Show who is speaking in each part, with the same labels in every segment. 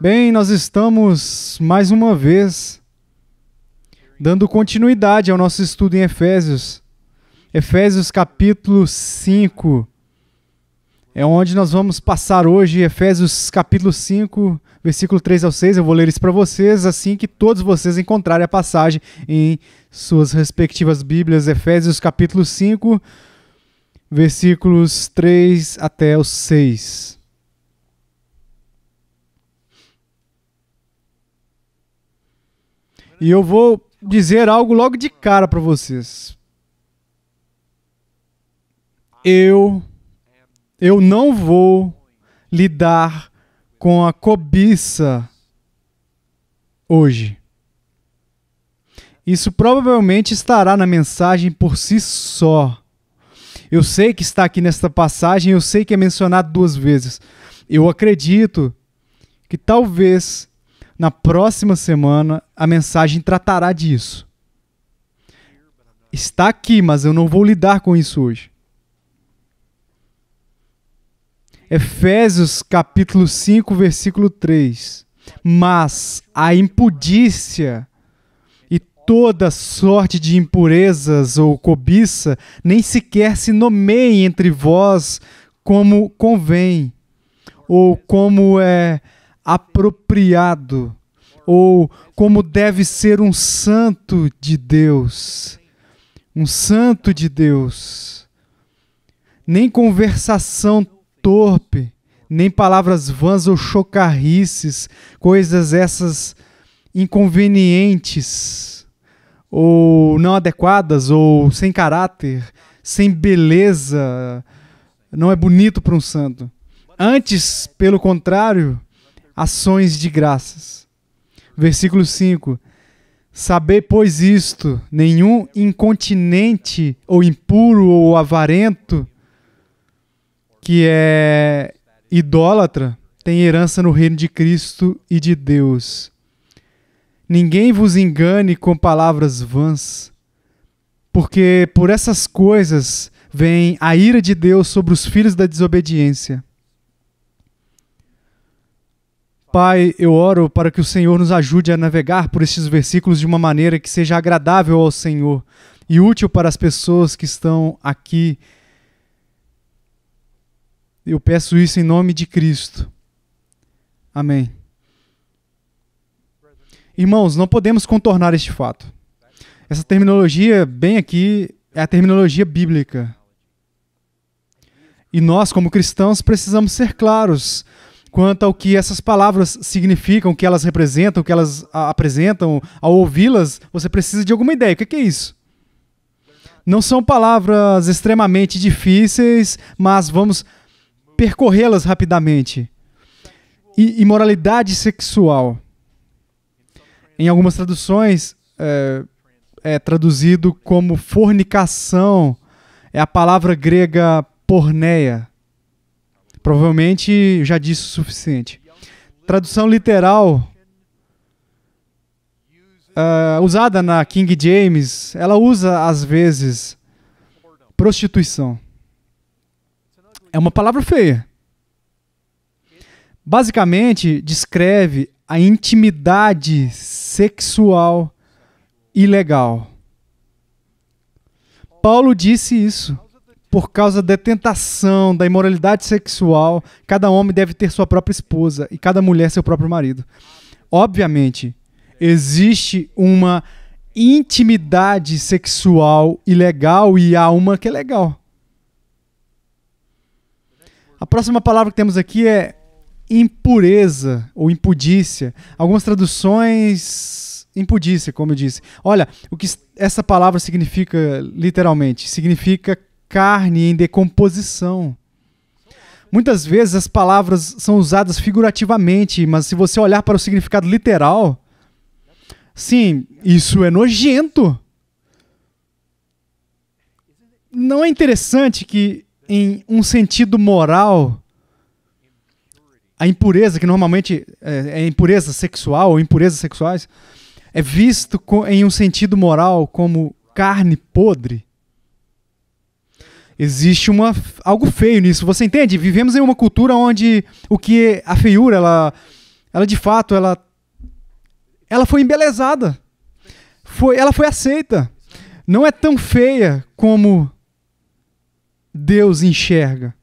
Speaker 1: Bem, nós estamos mais uma vez dando continuidade ao nosso estudo em Efésios. Efésios capítulo 5 é onde nós vamos passar hoje, Efésios capítulo 5, versículo 3 ao 6. Eu vou ler isso para vocês assim que todos vocês encontrarem a passagem em suas respectivas Bíblias. Efésios capítulo 5, versículos 3 até o 6. E eu vou dizer algo logo de cara para vocês. Eu eu não vou lidar com a cobiça hoje. Isso provavelmente estará na mensagem por si só. Eu sei que está aqui nesta passagem, eu sei que é mencionado duas vezes. Eu acredito que talvez na próxima semana, a mensagem tratará disso. Está aqui, mas eu não vou lidar com isso hoje. Efésios capítulo 5, versículo 3. Mas a impudícia e toda sorte de impurezas ou cobiça nem sequer se nomeiem entre vós como convém, ou como é apropriado ou como deve ser um santo de Deus. Um santo de Deus. Nem conversação torpe, nem palavras vãs ou chocarrices, coisas essas inconvenientes ou não adequadas ou sem caráter, sem beleza, não é bonito para um santo. Antes, pelo contrário, ações de graças. Versículo 5. Saber, pois, isto: nenhum incontinente ou impuro ou avarento que é idólatra tem herança no reino de Cristo e de Deus. Ninguém vos engane com palavras vãs, porque por essas coisas vem a ira de Deus sobre os filhos da desobediência. Pai, eu oro para que o Senhor nos ajude a navegar por estes versículos de uma maneira que seja agradável ao Senhor e útil para as pessoas que estão aqui. Eu peço isso em nome de Cristo. Amém. Irmãos, não podemos contornar este fato. Essa terminologia, bem aqui, é a terminologia bíblica. E nós, como cristãos, precisamos ser claros quanto ao que essas palavras significam, o que elas representam, o que elas apresentam. Ao ouvi-las, você precisa de alguma ideia. O que é isso? Não são palavras extremamente difíceis, mas vamos percorrê-las rapidamente. E imoralidade sexual. Em algumas traduções, é, é traduzido como fornicação. É a palavra grega porneia. Provavelmente já disse o suficiente. Tradução literal uh, usada na King James, ela usa às vezes prostituição. É uma palavra feia. Basicamente, descreve a intimidade sexual ilegal. Paulo disse isso por causa da tentação, da imoralidade sexual, cada homem deve ter sua própria esposa e cada mulher seu próprio marido. Obviamente, existe uma intimidade sexual ilegal e há uma que é legal. A próxima palavra que temos aqui é impureza ou impudícia. Algumas traduções impudícia, como eu disse. Olha, o que essa palavra significa literalmente? Significa carne em decomposição. Muitas vezes as palavras são usadas figurativamente, mas se você olhar para o significado literal, sim, isso é nojento. Não é interessante que, em um sentido moral, a impureza, que normalmente é, é impureza sexual ou impurezas sexuais, é visto em um sentido moral como carne podre existe uma, algo feio nisso. Você entende? Vivemos em uma cultura onde o que a feiura, ela, ela de fato, ela, ela foi embelezada. Foi, ela foi aceita. Não é tão feia como Deus enxerga.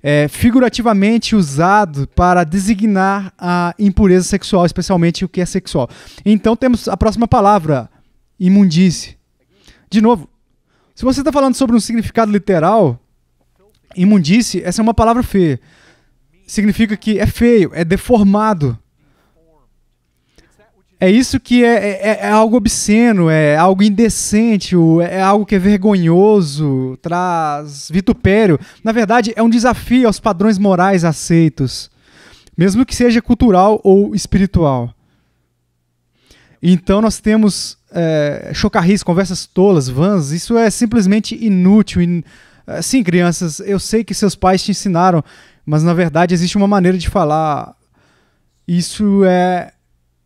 Speaker 1: É figurativamente usado para designar a impureza sexual, especialmente o que é sexual. Então temos a próxima palavra, imundície. De novo, se você está falando sobre um significado literal, imundície, essa é uma palavra feia. Significa que é feio, é deformado. É isso que é, é, é, é algo obsceno, é algo indecente, é, é algo que é vergonhoso, traz vitupério. Na verdade, é um desafio aos padrões morais aceitos, mesmo que seja cultural ou espiritual. Então, nós temos é, chocarris, conversas tolas, vans, isso é simplesmente inútil. In... É, sim, crianças, eu sei que seus pais te ensinaram, mas na verdade existe uma maneira de falar. Isso é,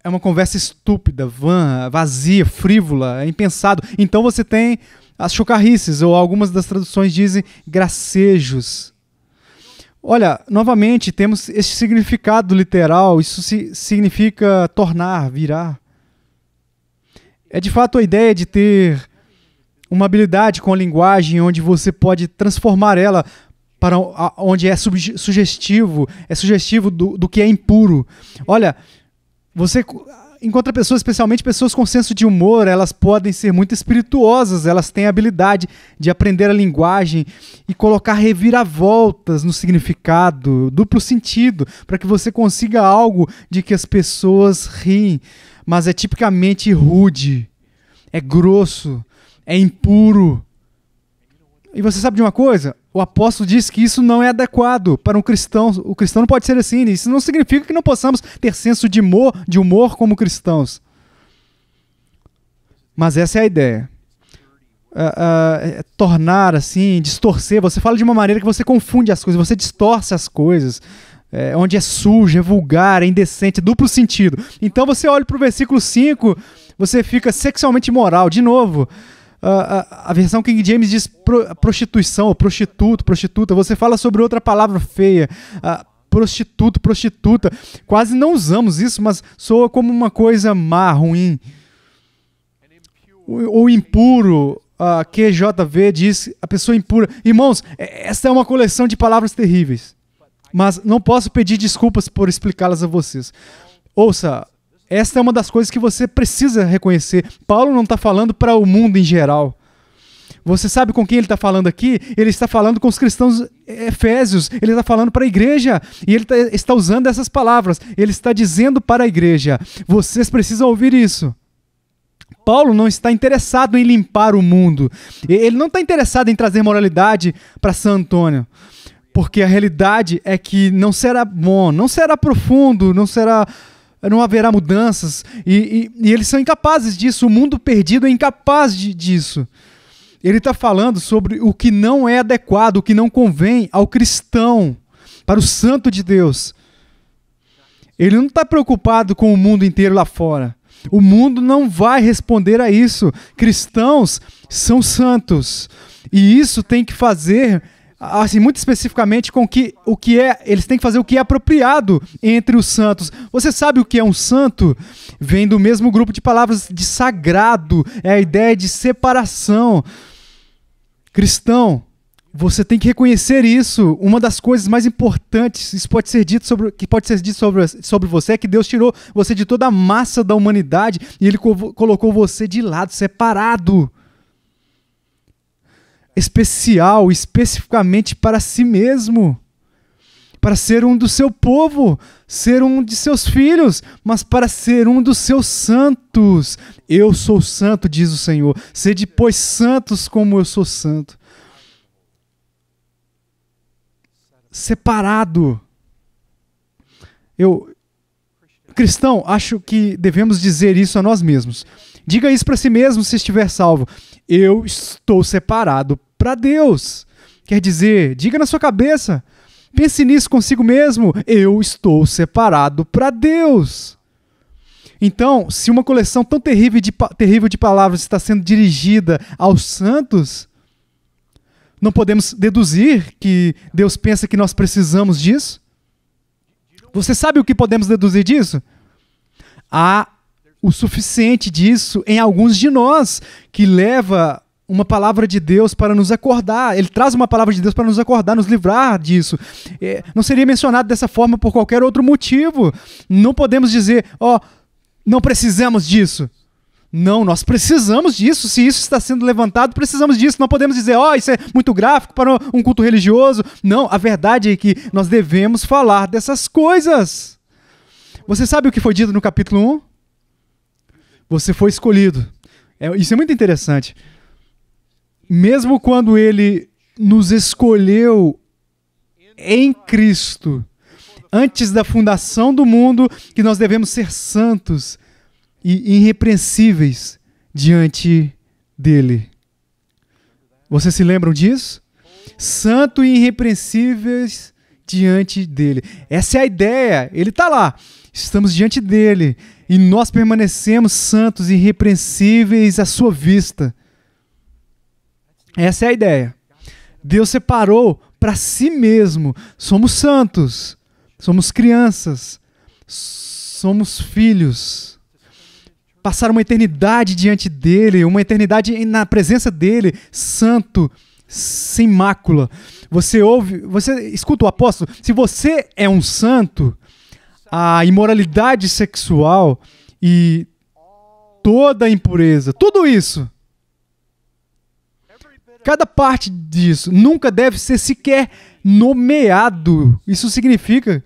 Speaker 1: é uma conversa estúpida, van, vazia, frívola, é impensado. Então você tem as chocarrices, ou algumas das traduções dizem gracejos. Olha, novamente temos esse significado literal, isso significa tornar, virar. É de fato a ideia de ter uma habilidade com a linguagem onde você pode transformar ela para onde é sugestivo, é sugestivo do, do que é impuro. Olha, você encontra pessoas, especialmente pessoas com senso de humor, elas podem ser muito espirituosas, elas têm a habilidade de aprender a linguagem e colocar reviravoltas no significado, duplo sentido, para que você consiga algo de que as pessoas riem mas é tipicamente rude, é grosso, é impuro. E você sabe de uma coisa? O apóstolo diz que isso não é adequado para um cristão. O cristão não pode ser assim. Né? Isso não significa que não possamos ter senso de humor, de humor como cristãos. Mas essa é a ideia. Uh, uh, tornar assim, distorcer. Você fala de uma maneira que você confunde as coisas, você distorce as coisas é, onde é sujo, é vulgar, é indecente, é duplo sentido. Então você olha para o versículo 5, você fica sexualmente imoral. De novo, a, a, a versão King James diz pro, prostituição, prostituto, prostituta. Você fala sobre outra palavra feia. prostituto, prostituta. Quase não usamos isso, mas soa como uma coisa má, ruim. Ou impuro, a QJV diz a pessoa impura. Irmãos, é, essa é uma coleção de palavras terríveis mas não posso pedir desculpas por explicá-las a vocês. Ouça, esta é uma das coisas que você precisa reconhecer. Paulo não está falando para o mundo em geral. Você sabe com quem ele está falando aqui? Ele está falando com os cristãos é, efésios, ele está falando para a igreja e ele tá, está usando essas palavras. Ele está dizendo para a igreja: vocês precisam ouvir isso. Paulo não está interessado em limpar o mundo, ele não está interessado em trazer moralidade para São Antônio. Porque a realidade é que não será bom, não será profundo, não será. Não haverá mudanças. E, e, e eles são incapazes disso. O mundo perdido é incapaz de, disso. Ele está falando sobre o que não é adequado, o que não convém ao cristão, para o santo de Deus. Ele não está preocupado com o mundo inteiro lá fora. O mundo não vai responder a isso. Cristãos são santos. E isso tem que fazer assim, muito especificamente com que, o que é, eles têm que fazer o que é apropriado entre os santos. Você sabe o que é um santo? Vem do mesmo grupo de palavras de sagrado, é a ideia de separação. Cristão, você tem que reconhecer isso. Uma das coisas mais importantes, isso pode ser dito sobre, que pode ser dito sobre, sobre você, é que Deus tirou você de toda a massa da humanidade e Ele co colocou você de lado, separado especial, especificamente para si mesmo, para ser um do seu povo, ser um de seus filhos, mas para ser um dos seus santos. Eu sou santo, diz o Senhor. Sede, pois, santos como eu sou santo. Separado. Eu, cristão, acho que devemos dizer isso a nós mesmos. Diga isso para si mesmo se estiver salvo. Eu estou separado para Deus. Quer dizer, diga na sua cabeça. Pense nisso consigo mesmo. Eu estou separado para Deus. Então, se uma coleção tão terrível de, terrível de palavras está sendo dirigida aos santos, não podemos deduzir que Deus pensa que nós precisamos disso? Você sabe o que podemos deduzir disso? Há o suficiente disso em alguns de nós, que leva uma palavra de Deus para nos acordar. Ele traz uma palavra de Deus para nos acordar, nos livrar disso. É, não seria mencionado dessa forma por qualquer outro motivo. Não podemos dizer, ó, oh, não precisamos disso. Não, nós precisamos disso. Se isso está sendo levantado, precisamos disso. Não podemos dizer, ó, oh, isso é muito gráfico para um culto religioso. Não, a verdade é que nós devemos falar dessas coisas. Você sabe o que foi dito no capítulo 1? Você foi escolhido. É, isso é muito interessante. Mesmo quando ele nos escolheu em Cristo, antes da fundação do mundo, que nós devemos ser santos e irrepreensíveis diante dele. Vocês se lembram disso? Santo e irrepreensíveis diante dele. Essa é a ideia, ele está lá. Estamos diante dele e nós permanecemos santos e irrepreensíveis à sua vista. Essa é a ideia. Deus separou para si mesmo. Somos santos, somos crianças, somos filhos. Passar uma eternidade diante dele, uma eternidade na presença dele, santo, sem mácula. Você ouve, você escuta o apóstolo. Se você é um santo, a imoralidade sexual e toda a impureza, tudo isso, cada parte disso nunca deve ser sequer nomeado. Isso significa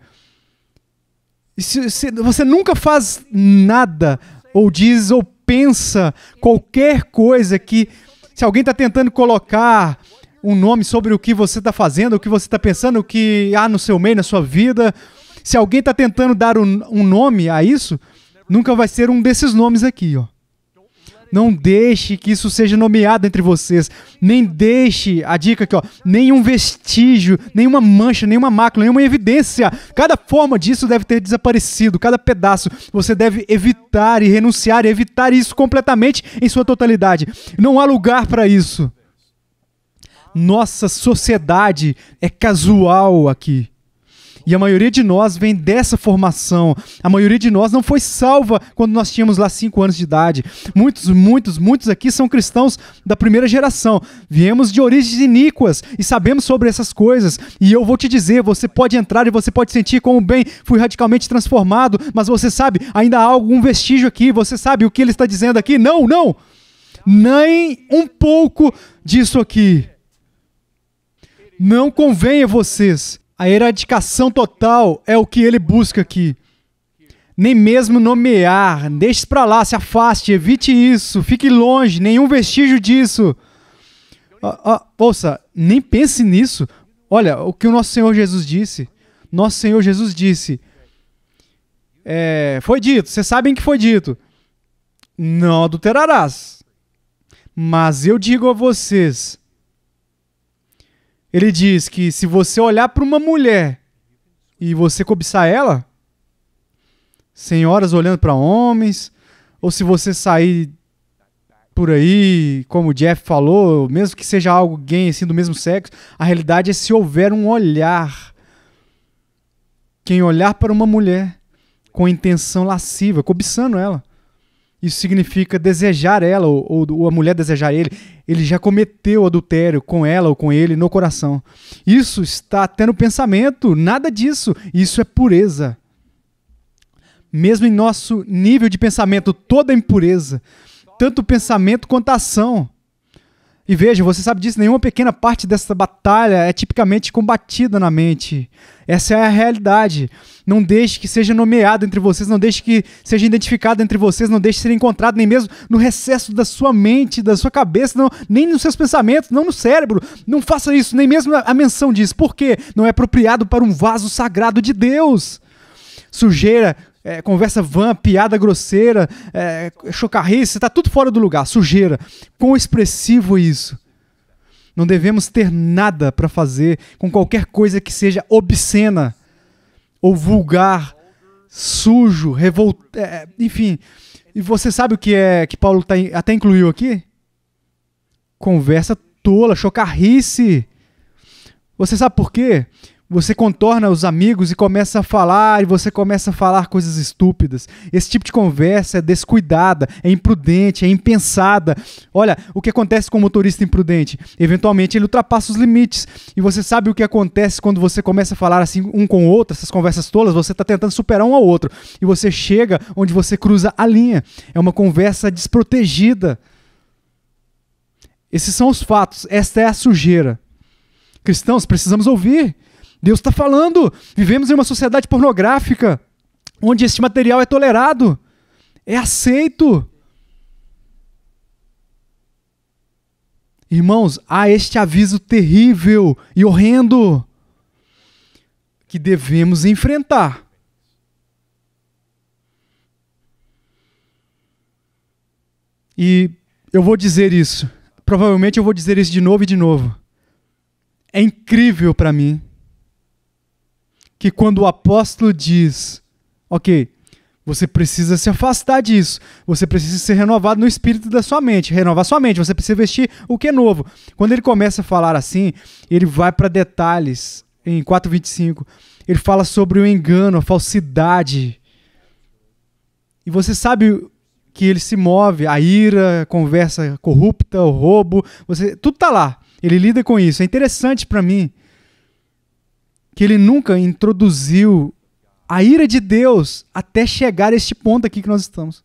Speaker 1: você nunca faz nada ou diz ou pensa qualquer coisa que se alguém está tentando colocar um nome sobre o que você está fazendo, o que você está pensando, o que há no seu meio, na sua vida, se alguém está tentando dar um, um nome a isso, nunca vai ser um desses nomes aqui, ó. Não deixe que isso seja nomeado entre vocês. Nem deixe, a dica aqui, ó, nenhum vestígio, nenhuma mancha, nenhuma mácula, nenhuma evidência. Cada forma disso deve ter desaparecido, cada pedaço. Você deve evitar e renunciar e evitar isso completamente em sua totalidade. Não há lugar para isso. Nossa sociedade é casual aqui. E a maioria de nós vem dessa formação. A maioria de nós não foi salva quando nós tínhamos lá 5 anos de idade. Muitos, muitos, muitos aqui são cristãos da primeira geração. Viemos de origens iníquas e sabemos sobre essas coisas. E eu vou te dizer: você pode entrar e você pode sentir como bem fui radicalmente transformado, mas você sabe, ainda há algum vestígio aqui. Você sabe o que ele está dizendo aqui? Não, não! Nem um pouco disso aqui. Não convém a vocês a erradicação total é o que ele busca aqui. Nem mesmo nomear, deixe para lá, se afaste, evite isso, fique longe, nenhum vestígio disso. Ah, ah, ouça, nem pense nisso. Olha o que o nosso Senhor Jesus disse. Nosso Senhor Jesus disse: é, Foi dito, vocês sabem que foi dito: Não adulterarás. Mas eu digo a vocês: ele diz que se você olhar para uma mulher e você cobiçar ela, senhoras olhando para homens, ou se você sair por aí, como o Jeff falou, mesmo que seja alguém assim do mesmo sexo, a realidade é se houver um olhar. Quem olhar para uma mulher com intenção lasciva, cobiçando ela. Isso significa desejar ela, ou, ou a mulher desejar ele. Ele já cometeu adultério com ela ou com ele no coração. Isso está tendo pensamento, nada disso. Isso é pureza. Mesmo em nosso nível de pensamento, toda impureza, tanto pensamento quanto a ação, e veja, você sabe disso, nenhuma pequena parte dessa batalha é tipicamente combatida na mente. Essa é a realidade. Não deixe que seja nomeado entre vocês, não deixe que seja identificado entre vocês, não deixe ser encontrado nem mesmo no recesso da sua mente, da sua cabeça, não, nem nos seus pensamentos, não no cérebro. Não faça isso, nem mesmo a menção disso, porque não é apropriado para um vaso sagrado de Deus. Sujeira é, conversa van, piada grosseira, é, chocarrice, está tudo fora do lugar, sujeira. Quão expressivo isso! Não devemos ter nada para fazer com qualquer coisa que seja obscena ou vulgar, sujo, revoltado, é, é, enfim. E você sabe o que é que Paulo tá, até incluiu aqui? Conversa tola, chocarrice. Você sabe por quê? Você contorna os amigos e começa a falar, e você começa a falar coisas estúpidas. Esse tipo de conversa é descuidada, é imprudente, é impensada. Olha, o que acontece com o motorista imprudente? Eventualmente ele ultrapassa os limites. E você sabe o que acontece quando você começa a falar assim um com o outro, essas conversas tolas, você está tentando superar um ao outro. E você chega onde você cruza a linha. É uma conversa desprotegida. Esses são os fatos, esta é a sujeira. Cristãos, precisamos ouvir. Deus está falando. Vivemos em uma sociedade pornográfica, onde esse material é tolerado, é aceito. Irmãos, há este aviso terrível e horrendo que devemos enfrentar. E eu vou dizer isso. Provavelmente eu vou dizer isso de novo e de novo. É incrível para mim que quando o apóstolo diz, ok, você precisa se afastar disso, você precisa ser renovado no espírito da sua mente, renovar sua mente, você precisa vestir o que é novo. Quando ele começa a falar assim, ele vai para detalhes em 4:25. Ele fala sobre o engano, a falsidade. E você sabe que ele se move, a ira, a conversa corrupta, o roubo, você, tudo tá lá. Ele lida com isso. É interessante para mim que ele nunca introduziu a ira de Deus até chegar a este ponto aqui que nós estamos.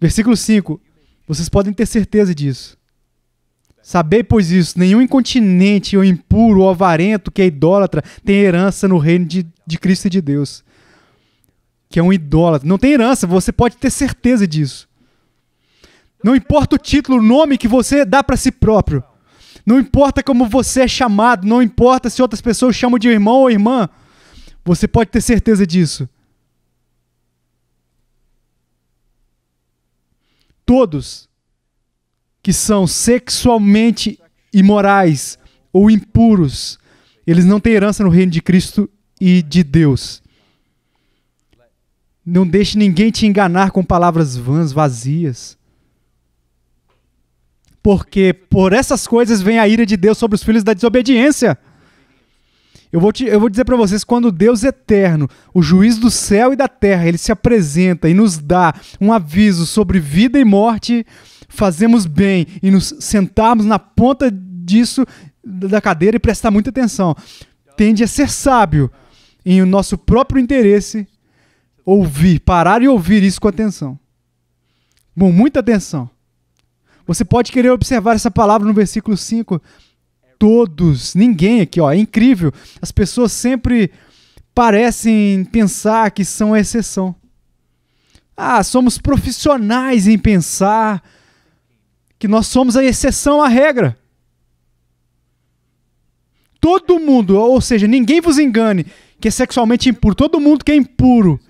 Speaker 1: Versículo 5. Vocês podem ter certeza disso. Sabei, pois isso, nenhum incontinente ou impuro ou avarento que é idólatra tem herança no reino de, de Cristo e de Deus. Que é um idólatra. Não tem herança, você pode ter certeza disso. Não importa o título, o nome que você dá para si próprio. Não importa como você é chamado, não importa se outras pessoas chamam de irmão ou irmã. Você pode ter certeza disso. Todos que são sexualmente imorais ou impuros, eles não têm herança no reino de Cristo e de Deus. Não deixe ninguém te enganar com palavras vãs, vazias porque por essas coisas vem a ira de Deus sobre os filhos da desobediência. Eu vou, te, eu vou dizer para vocês, quando Deus eterno, o juiz do céu e da terra, ele se apresenta e nos dá um aviso sobre vida e morte, fazemos bem e nos sentarmos na ponta disso da cadeira e prestar muita atenção. Tende a ser sábio em o nosso próprio interesse, ouvir, parar e ouvir isso com atenção. Bom, muita atenção. Você pode querer observar essa palavra no versículo 5. Todos, ninguém aqui, ó, é incrível. As pessoas sempre parecem pensar que são a exceção. Ah, somos profissionais em pensar que nós somos a exceção à regra. Todo mundo, ou seja, ninguém vos engane que é sexualmente impuro. Todo mundo que é impuro.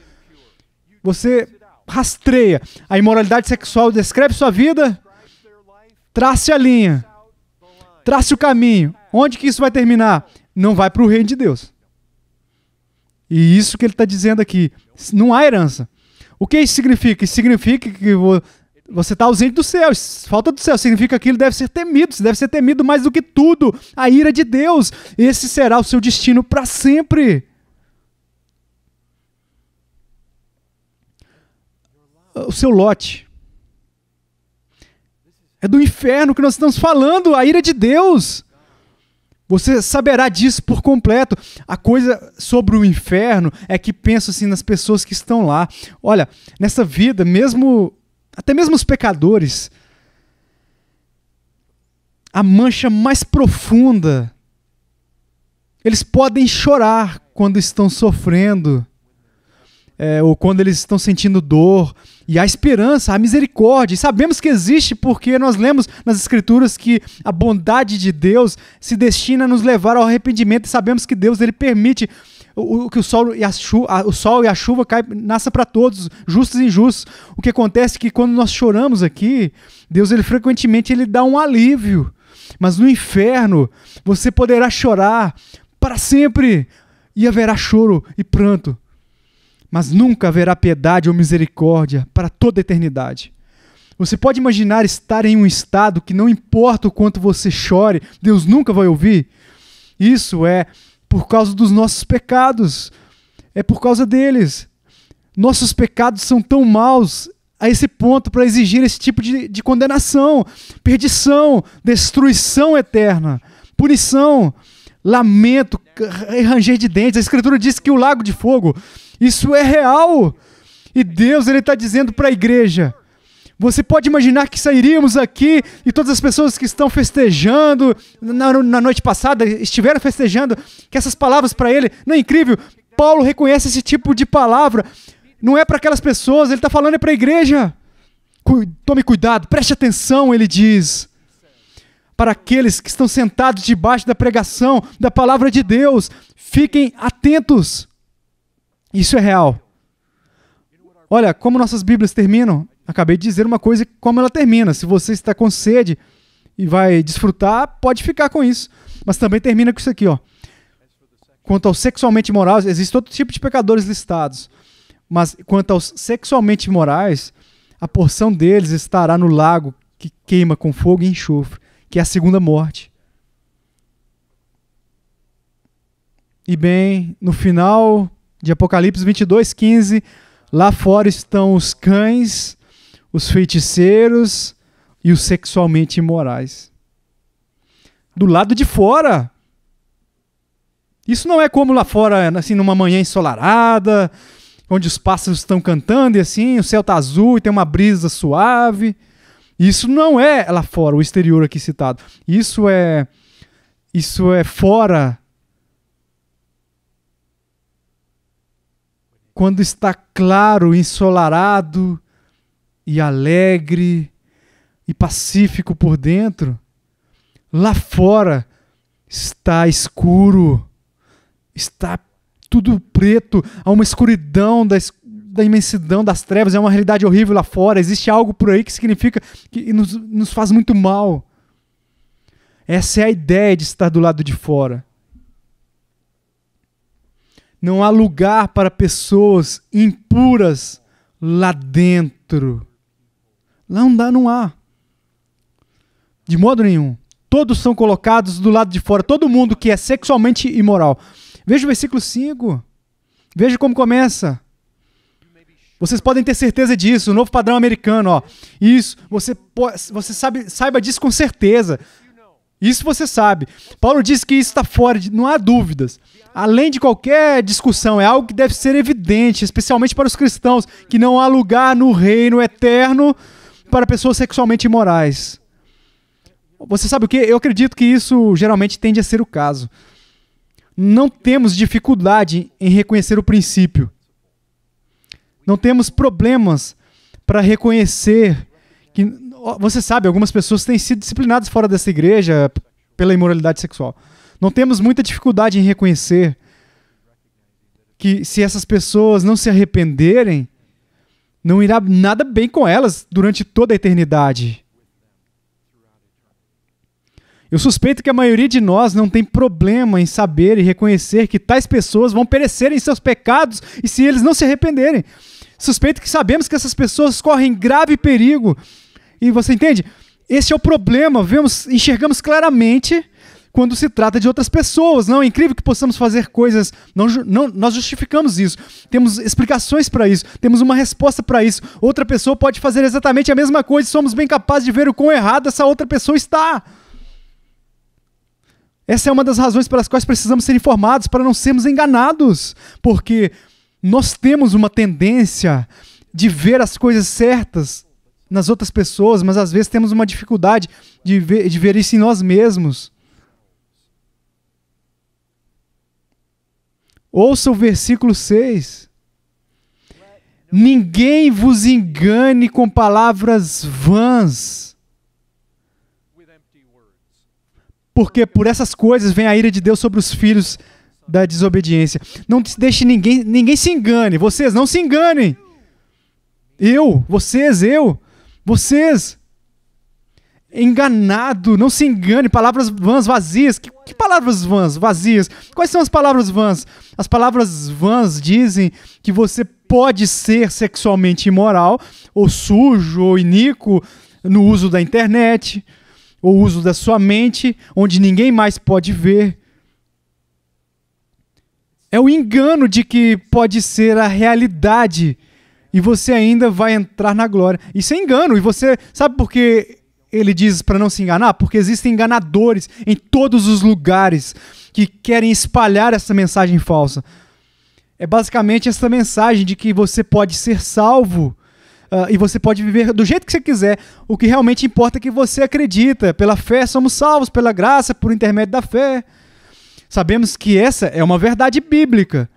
Speaker 1: Você rastreia. A imoralidade sexual descreve sua vida. Trace a linha. Trace o caminho. Onde que isso vai terminar? Não vai para o reino de Deus. E isso que ele está dizendo aqui. Não há herança. O que isso significa? Isso significa que você está ausente do céu. Falta do céu. Significa que ele deve ser temido. Você deve ser temido mais do que tudo. A ira de Deus. Esse será o seu destino para sempre. O seu lote é do inferno que nós estamos falando, a ira de Deus. Você saberá disso por completo. A coisa sobre o inferno é que penso assim nas pessoas que estão lá. Olha, nessa vida, mesmo até mesmo os pecadores, a mancha mais profunda, eles podem chorar quando estão sofrendo é, ou quando eles estão sentindo dor, e a esperança, a misericórdia. E sabemos que existe porque nós lemos nas Escrituras que a bondade de Deus se destina a nos levar ao arrependimento, e sabemos que Deus ele permite o, que o sol e a chuva, o sol e a chuva cai, nasça para todos, justos e injustos. O que acontece é que quando nós choramos aqui, Deus ele frequentemente ele dá um alívio. Mas no inferno você poderá chorar para sempre e haverá choro e pranto mas nunca haverá piedade ou misericórdia para toda a eternidade. Você pode imaginar estar em um estado que não importa o quanto você chore, Deus nunca vai ouvir? Isso é por causa dos nossos pecados. É por causa deles. Nossos pecados são tão maus a esse ponto para exigir esse tipo de, de condenação, perdição, destruição eterna, punição, lamento, ranger de dentes. A Escritura diz que o lago de fogo isso é real. E Deus ele está dizendo para a igreja: você pode imaginar que sairíamos aqui e todas as pessoas que estão festejando na, na noite passada estiveram festejando que essas palavras para ele não é incrível? Paulo reconhece esse tipo de palavra. Não é para aquelas pessoas, ele está falando é para a igreja. tome cuidado, preste atenção, ele diz. Para aqueles que estão sentados debaixo da pregação da palavra de Deus, fiquem atentos. Isso é real. Olha, como nossas Bíblias terminam, acabei de dizer uma coisa como ela termina. Se você está com sede e vai desfrutar, pode ficar com isso. Mas também termina com isso aqui, ó. Quanto aos sexualmente morais, existe todo tipo de pecadores listados. Mas quanto aos sexualmente morais, a porção deles estará no lago que queima com fogo e enxofre, que é a segunda morte. E bem, no final de Apocalipse 22, 15. Lá fora estão os cães, os feiticeiros e os sexualmente imorais. Do lado de fora. Isso não é como lá fora, assim, numa manhã ensolarada, onde os pássaros estão cantando e assim, o céu está azul e tem uma brisa suave. Isso não é lá fora, o exterior aqui citado. Isso é isso é fora quando está claro, ensolarado e alegre e pacífico por dentro, lá fora está escuro, está tudo preto, há uma escuridão da, da imensidão das trevas, é uma realidade horrível lá fora, existe algo por aí que significa que nos, nos faz muito mal. Essa é a ideia de estar do lado de fora. Não há lugar para pessoas impuras lá dentro. Lá não dá, não há. De modo nenhum. Todos são colocados do lado de fora. Todo mundo que é sexualmente imoral. Veja o versículo 5. Veja como começa. Vocês podem ter certeza disso, o novo padrão americano, ó. Isso, você, você sabe, saiba disso com certeza. Isso você sabe. Paulo diz que isso está fora, de, não há dúvidas. Além de qualquer discussão, é algo que deve ser evidente, especialmente para os cristãos, que não há lugar no reino eterno para pessoas sexualmente imorais. Você sabe o que? Eu acredito que isso geralmente tende a ser o caso. Não temos dificuldade em reconhecer o princípio. Não temos problemas para reconhecer que você sabe, algumas pessoas têm sido disciplinadas fora dessa igreja pela imoralidade sexual. Não temos muita dificuldade em reconhecer que se essas pessoas não se arrependerem, não irá nada bem com elas durante toda a eternidade. Eu suspeito que a maioria de nós não tem problema em saber e reconhecer que tais pessoas vão perecer em seus pecados e se eles não se arrependerem. Suspeito que sabemos que essas pessoas correm grave perigo e você entende? Esse é o problema. Vemos, enxergamos claramente quando se trata de outras pessoas. Não é incrível que possamos fazer coisas. Não, não, nós justificamos isso. Temos explicações para isso. Temos uma resposta para isso. Outra pessoa pode fazer exatamente a mesma coisa. e Somos bem capazes de ver o quão errado essa outra pessoa está. Essa é uma das razões pelas quais precisamos ser informados para não sermos enganados, porque nós temos uma tendência de ver as coisas certas nas outras pessoas, mas às vezes temos uma dificuldade de ver, de ver isso em nós mesmos. Ouça o versículo 6. Ninguém vos engane com palavras vãs. Porque por essas coisas vem a ira de Deus sobre os filhos da desobediência. Não deixe ninguém, ninguém se engane. Vocês não se enganem. Eu, vocês, eu. Vocês, enganado, não se engane, palavras vãs, vazias. Que, que, palavras vãs, vazias? Quais são as palavras vãs? As palavras vãs dizem que você pode ser sexualmente imoral, ou sujo, ou iníquo no uso da internet, ou uso da sua mente, onde ninguém mais pode ver. É o engano de que pode ser a realidade e você ainda vai entrar na glória. Isso é engano. E você sabe por que ele diz para não se enganar? Porque existem enganadores em todos os lugares que querem espalhar essa mensagem falsa. É basicamente essa mensagem de que você pode ser salvo uh, e você pode viver do jeito que você quiser. O que realmente importa é que você acredita. Pela fé somos salvos, pela graça, por intermédio da fé. Sabemos que essa é uma verdade bíblica.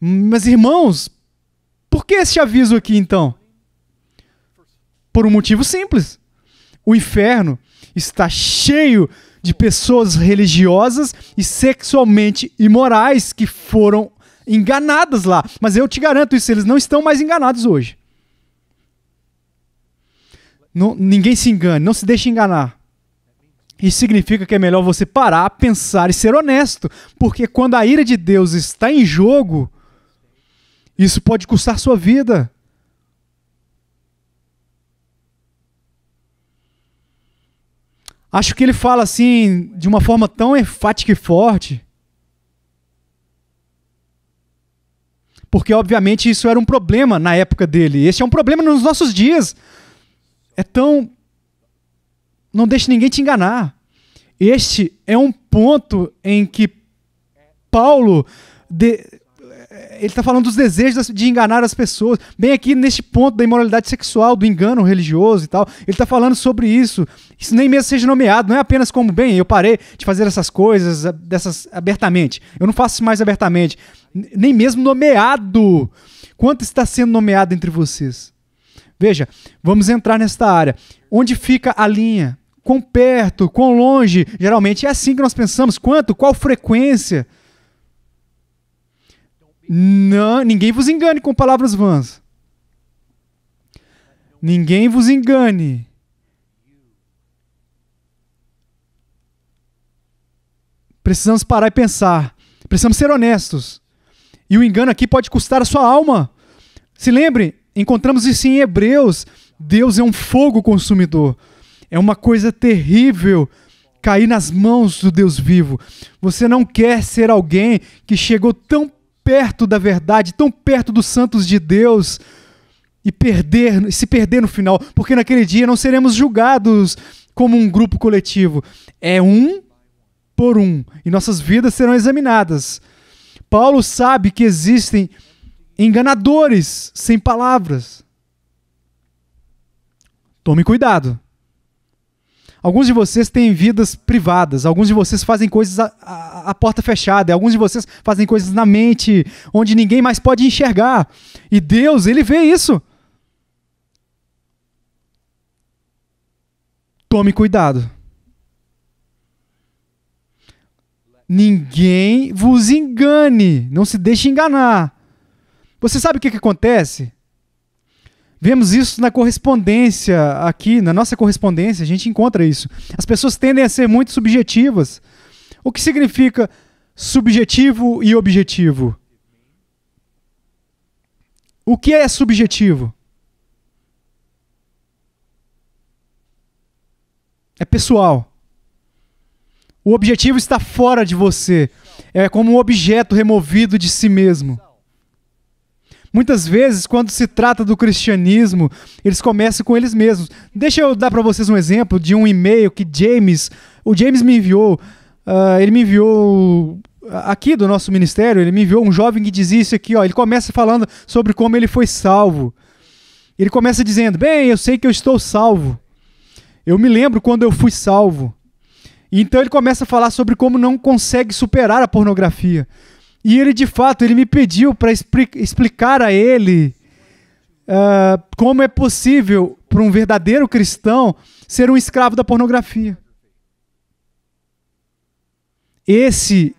Speaker 1: Mas, irmãos, por que esse aviso aqui então? Por um motivo simples. O inferno está cheio de pessoas religiosas e sexualmente imorais que foram enganadas lá. Mas eu te garanto isso, eles não estão mais enganados hoje. Não, ninguém se engane, não se deixe enganar. Isso significa que é melhor você parar, pensar e ser honesto, porque quando a ira de Deus está em jogo, isso pode custar sua vida. Acho que ele fala assim, de uma forma tão enfática e forte. Porque, obviamente, isso era um problema na época dele. Esse é um problema nos nossos dias. É tão. Não deixe ninguém te enganar. Este é um ponto em que Paulo de ele está falando dos desejos de enganar as pessoas. Bem aqui neste ponto da imoralidade sexual, do engano religioso e tal. Ele está falando sobre isso. Isso nem mesmo seja nomeado, não é apenas como, bem, eu parei de fazer essas coisas dessas abertamente. Eu não faço mais abertamente. Nem mesmo nomeado. Quanto está sendo nomeado entre vocês? Veja, vamos entrar nesta área. Onde fica a linha? Quão perto? Quão longe? Geralmente é assim que nós pensamos. Quanto? Qual frequência? Não, ninguém vos engane com palavras vãs. Ninguém vos engane. Precisamos parar e pensar. Precisamos ser honestos. E o engano aqui pode custar a sua alma. Se lembre, encontramos isso em Hebreus. Deus é um fogo consumidor. É uma coisa terrível cair nas mãos do Deus vivo. Você não quer ser alguém que chegou tão perto da verdade, tão perto dos santos de Deus e perder, se perder no final, porque naquele dia não seremos julgados como um grupo coletivo. É um por um e nossas vidas serão examinadas. Paulo sabe que existem enganadores sem palavras. Tome cuidado. Alguns de vocês têm vidas privadas, alguns de vocês fazem coisas a, a, a, porta fechada, alguns de vocês fazem coisas na mente, onde ninguém mais pode enxergar. E Deus, ele vê isso. Tome cuidado. Ninguém vos engane, não se deixe enganar. Você sabe o que, que acontece? Vemos isso na correspondência aqui, na nossa correspondência, a gente encontra isso. As pessoas tendem a ser muito subjetivas. O que significa subjetivo e objetivo? O que é subjetivo? É pessoal. O objetivo está fora de você. É como um objeto removido de si mesmo. Muitas vezes, quando se trata do cristianismo, eles começam com eles mesmos. Deixa eu dar para vocês um exemplo de um e-mail que James, o James me enviou. Uh, ele me enviou aqui do nosso ministério, ele me enviou um jovem que dizia isso aqui, ó. Ele começa falando sobre como ele foi salvo. Ele começa dizendo: "Bem, eu sei que eu estou salvo. Eu me lembro quando eu fui salvo." Então ele começa a falar sobre como não consegue superar a pornografia. E ele, de fato, ele me pediu para explicar a ele uh, como é possível para um verdadeiro cristão ser um escravo da pornografia. Esse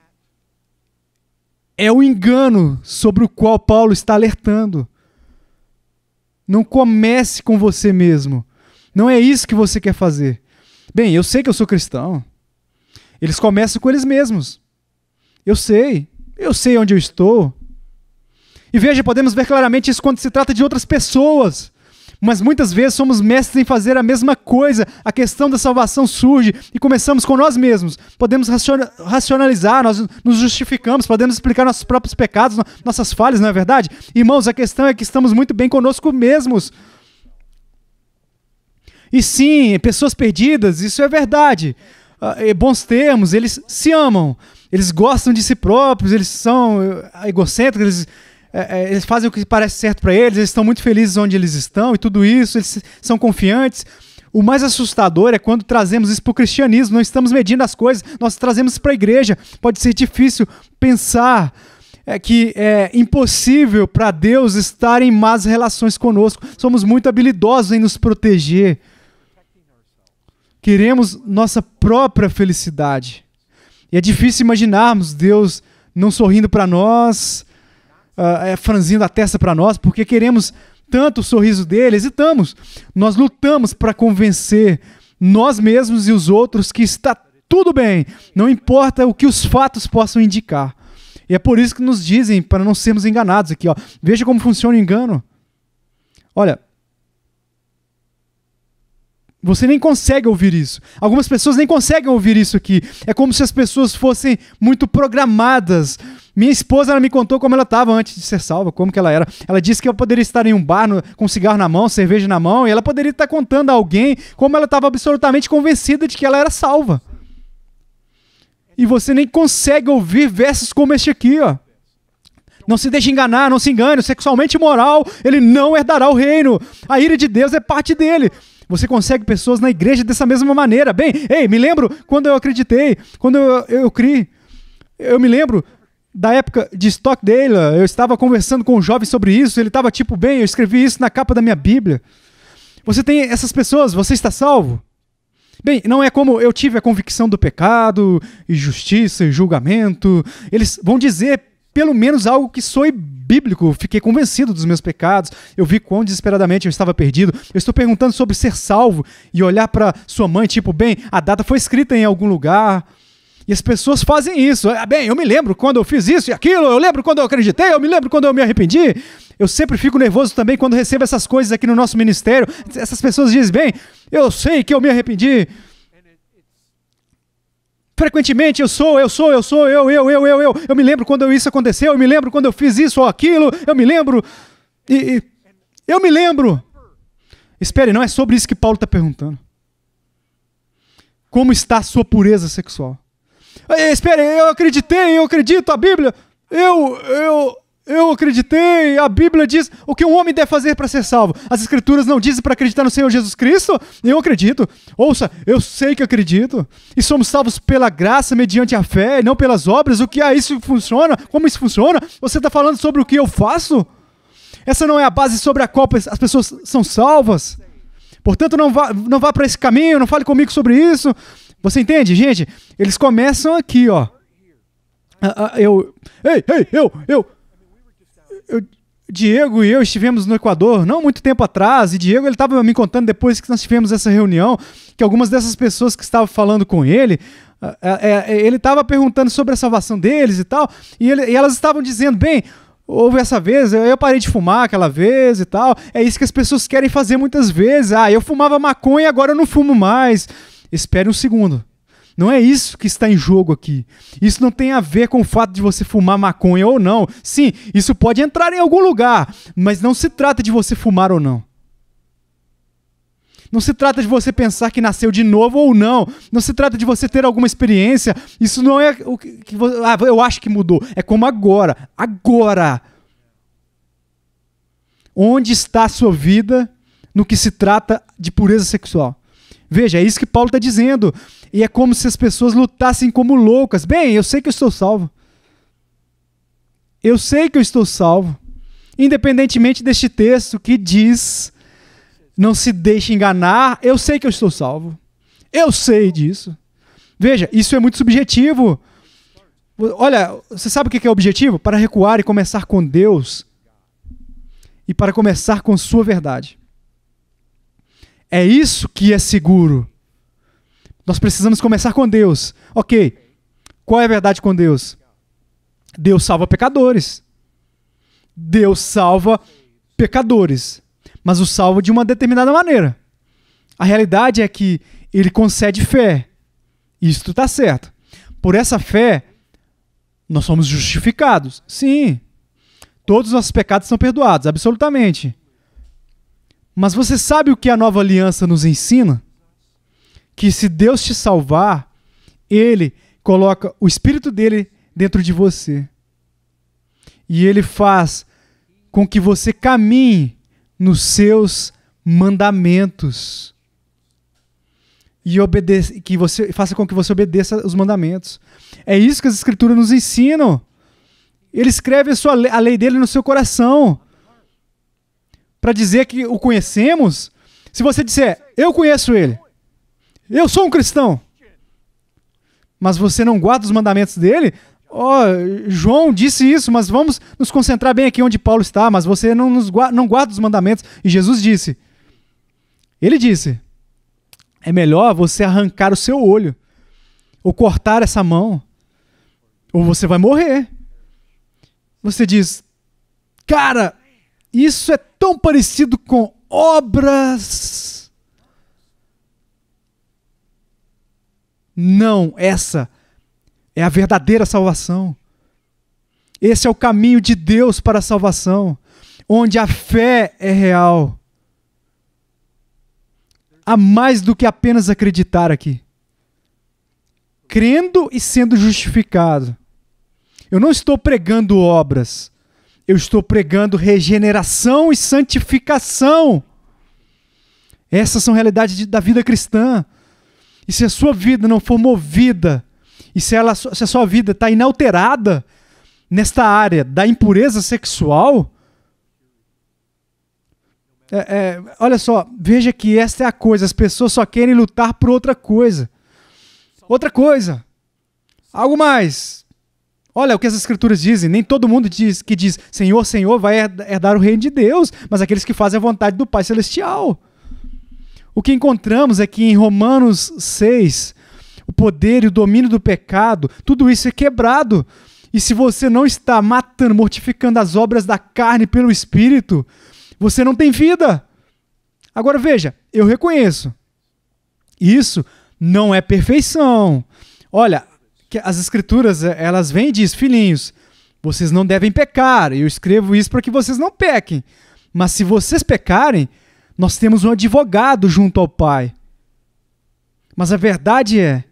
Speaker 1: é o engano sobre o qual Paulo está alertando. Não comece com você mesmo. Não é isso que você quer fazer. Bem, eu sei que eu sou cristão. Eles começam com eles mesmos. Eu sei. Eu sei onde eu estou. E veja, podemos ver claramente isso quando se trata de outras pessoas. Mas muitas vezes somos mestres em fazer a mesma coisa. A questão da salvação surge e começamos com nós mesmos. Podemos racionalizar, nós nos justificamos, podemos explicar nossos próprios pecados, nossas falhas, não é verdade? Irmãos, a questão é que estamos muito bem conosco mesmos. E sim, pessoas perdidas, isso é verdade. Ah, bons termos, eles se amam, eles gostam de si próprios, eles são eh, egocêntricos, eles, é, eles fazem o que parece certo para eles, eles estão muito felizes onde eles estão e tudo isso, eles são confiantes. O mais assustador é quando trazemos isso para o cristianismo, não estamos medindo as coisas, nós trazemos para a igreja. Pode ser difícil pensar é que é impossível para Deus estar em más relações conosco. Somos muito habilidosos em nos proteger. Queremos nossa própria felicidade. E é difícil imaginarmos Deus não sorrindo para nós, uh, franzindo a testa para nós, porque queremos tanto o sorriso dele, hesitamos. Nós lutamos para convencer nós mesmos e os outros que está tudo bem, não importa o que os fatos possam indicar. E é por isso que nos dizem para não sermos enganados aqui, ó. Veja como funciona o engano. Olha, você nem consegue ouvir isso. Algumas pessoas nem conseguem ouvir isso aqui. É como se as pessoas fossem muito programadas. Minha esposa, ela me contou como ela estava antes de ser salva, como que ela era. Ela disse que eu poderia estar em um bar no, com cigarro na mão, cerveja na mão, e ela poderia estar contando a alguém como ela estava absolutamente convencida de que ela era salva. E você nem consegue ouvir versos como este aqui, ó. Não se deixe enganar, não se engane, sexualmente moral, ele não herdará o reino. A ira de Deus é parte dele. Você consegue pessoas na igreja dessa mesma maneira. Bem, ei, me lembro quando eu acreditei, quando eu, eu, eu criei. Eu me lembro da época de Stockdale, eu estava conversando com um jovem sobre isso, ele estava tipo, bem, eu escrevi isso na capa da minha Bíblia. Você tem essas pessoas, você está salvo. Bem, não é como eu tive a convicção do pecado, e justiça, e julgamento. Eles vão dizer pelo menos algo que soe bíblico. Fiquei convencido dos meus pecados. Eu vi quão desesperadamente eu estava perdido. Eu estou perguntando sobre ser salvo e olhar para sua mãe, tipo, bem, a data foi escrita em algum lugar. E as pessoas fazem isso. Ah, bem, eu me lembro quando eu fiz isso e aquilo, eu lembro quando eu acreditei, eu me lembro quando eu me arrependi. Eu sempre fico nervoso também quando recebo essas coisas aqui no nosso ministério. Essas pessoas dizem, bem, eu sei que eu me arrependi. Frequentemente eu sou, eu sou, eu sou, eu, eu, eu, eu, eu. Eu me lembro quando isso aconteceu, eu me lembro quando eu fiz isso ou aquilo, eu me lembro. E, e eu me lembro. Espere, não é sobre isso que Paulo está perguntando. Como está a sua pureza sexual? Espere, eu acreditei, eu acredito, a Bíblia. Eu, eu, eu acreditei, a Bíblia diz o que um homem deve fazer para ser salvo. As Escrituras não dizem para acreditar no Senhor Jesus Cristo? Eu acredito. Ouça, eu sei que acredito. E somos salvos pela graça, mediante a fé, e não pelas obras. O que é isso funciona? Como isso funciona? Você está falando sobre o que eu faço? Essa não é a base sobre a qual as pessoas são salvas. Portanto, não vá, não vá para esse caminho, não fale comigo sobre isso. Você entende, gente? Eles começam aqui, ó. Ah, ah, eu, ei, ei, eu, eu, eu, Diego e eu estivemos no Equador não muito tempo atrás, e Diego ele estava me contando depois que nós tivemos essa reunião, que algumas dessas pessoas que estavam falando com ele, é, é, ele estava perguntando sobre a salvação deles e tal, e, ele, e elas estavam dizendo, bem, houve essa vez, eu parei de fumar aquela vez e tal. É isso que as pessoas querem fazer muitas vezes. Ah, eu fumava maconha, agora eu não fumo mais. Espere um segundo. Não é isso que está em jogo aqui. Isso não tem a ver com o fato de você fumar maconha ou não. Sim, isso pode entrar em algum lugar, mas não se trata de você fumar ou não. Não se trata de você pensar que nasceu de novo ou não. Não se trata de você ter alguma experiência. Isso não é o que, você, ah, eu acho que mudou. É como agora. Agora. Onde está a sua vida no que se trata de pureza sexual? Veja, é isso que Paulo está dizendo. E é como se as pessoas lutassem como loucas. Bem, eu sei que eu estou salvo. Eu sei que eu estou salvo. Independentemente deste texto que diz: não se deixe enganar, eu sei que eu estou salvo. Eu sei disso. Veja, isso é muito subjetivo. Olha, você sabe o que é objetivo? Para recuar e começar com Deus e para começar com Sua verdade. É isso que é seguro. Nós precisamos começar com Deus. Ok. Qual é a verdade com Deus? Deus salva pecadores. Deus salva pecadores. Mas o salva de uma determinada maneira. A realidade é que ele concede fé. Isto está certo. Por essa fé, nós somos justificados. Sim. Todos os nossos pecados são perdoados, absolutamente. Mas você sabe o que a nova aliança nos ensina? que se Deus te salvar, ele coloca o espírito dele dentro de você. E ele faz com que você caminhe nos seus mandamentos. E obedeça, que você faça com que você obedeça os mandamentos. É isso que as escrituras nos ensinam. Ele escreve a, sua, a lei dele no seu coração. Para dizer que o conhecemos, se você disser, eu conheço ele, eu sou um cristão. Mas você não guarda os mandamentos dele? Ó, oh, João disse isso, mas vamos nos concentrar bem aqui onde Paulo está, mas você não, nos guarda, não guarda os mandamentos. E Jesus disse: Ele disse: É melhor você arrancar o seu olho, ou cortar essa mão, ou você vai morrer. Você diz: Cara, isso é tão parecido com obras Não, essa é a verdadeira salvação. Esse é o caminho de Deus para a salvação, onde a fé é real. Há mais do que apenas acreditar aqui. Crendo e sendo justificado. Eu não estou pregando obras, eu estou pregando regeneração e santificação. Essas são realidades da vida cristã. E se a sua vida não for movida, e se, ela, se a sua vida está inalterada nesta área da impureza sexual, é, é, olha só, veja que esta é a coisa. As pessoas só querem lutar por outra coisa. Outra coisa. Algo mais. Olha o que as escrituras dizem. Nem todo mundo diz que diz Senhor, Senhor, vai herdar o reino de Deus, mas aqueles que fazem a vontade do Pai Celestial. O que encontramos é que em Romanos 6, o poder e o domínio do pecado, tudo isso é quebrado. E se você não está matando, mortificando as obras da carne pelo espírito, você não tem vida. Agora veja, eu reconheço. Isso não é perfeição. Olha, as escrituras, eh, elas vêm e diz, filhinhos, vocês não devem pecar. Eu escrevo isso para que vocês não pequem. Mas se vocês pecarem, nós temos um advogado junto ao Pai. Mas a verdade é.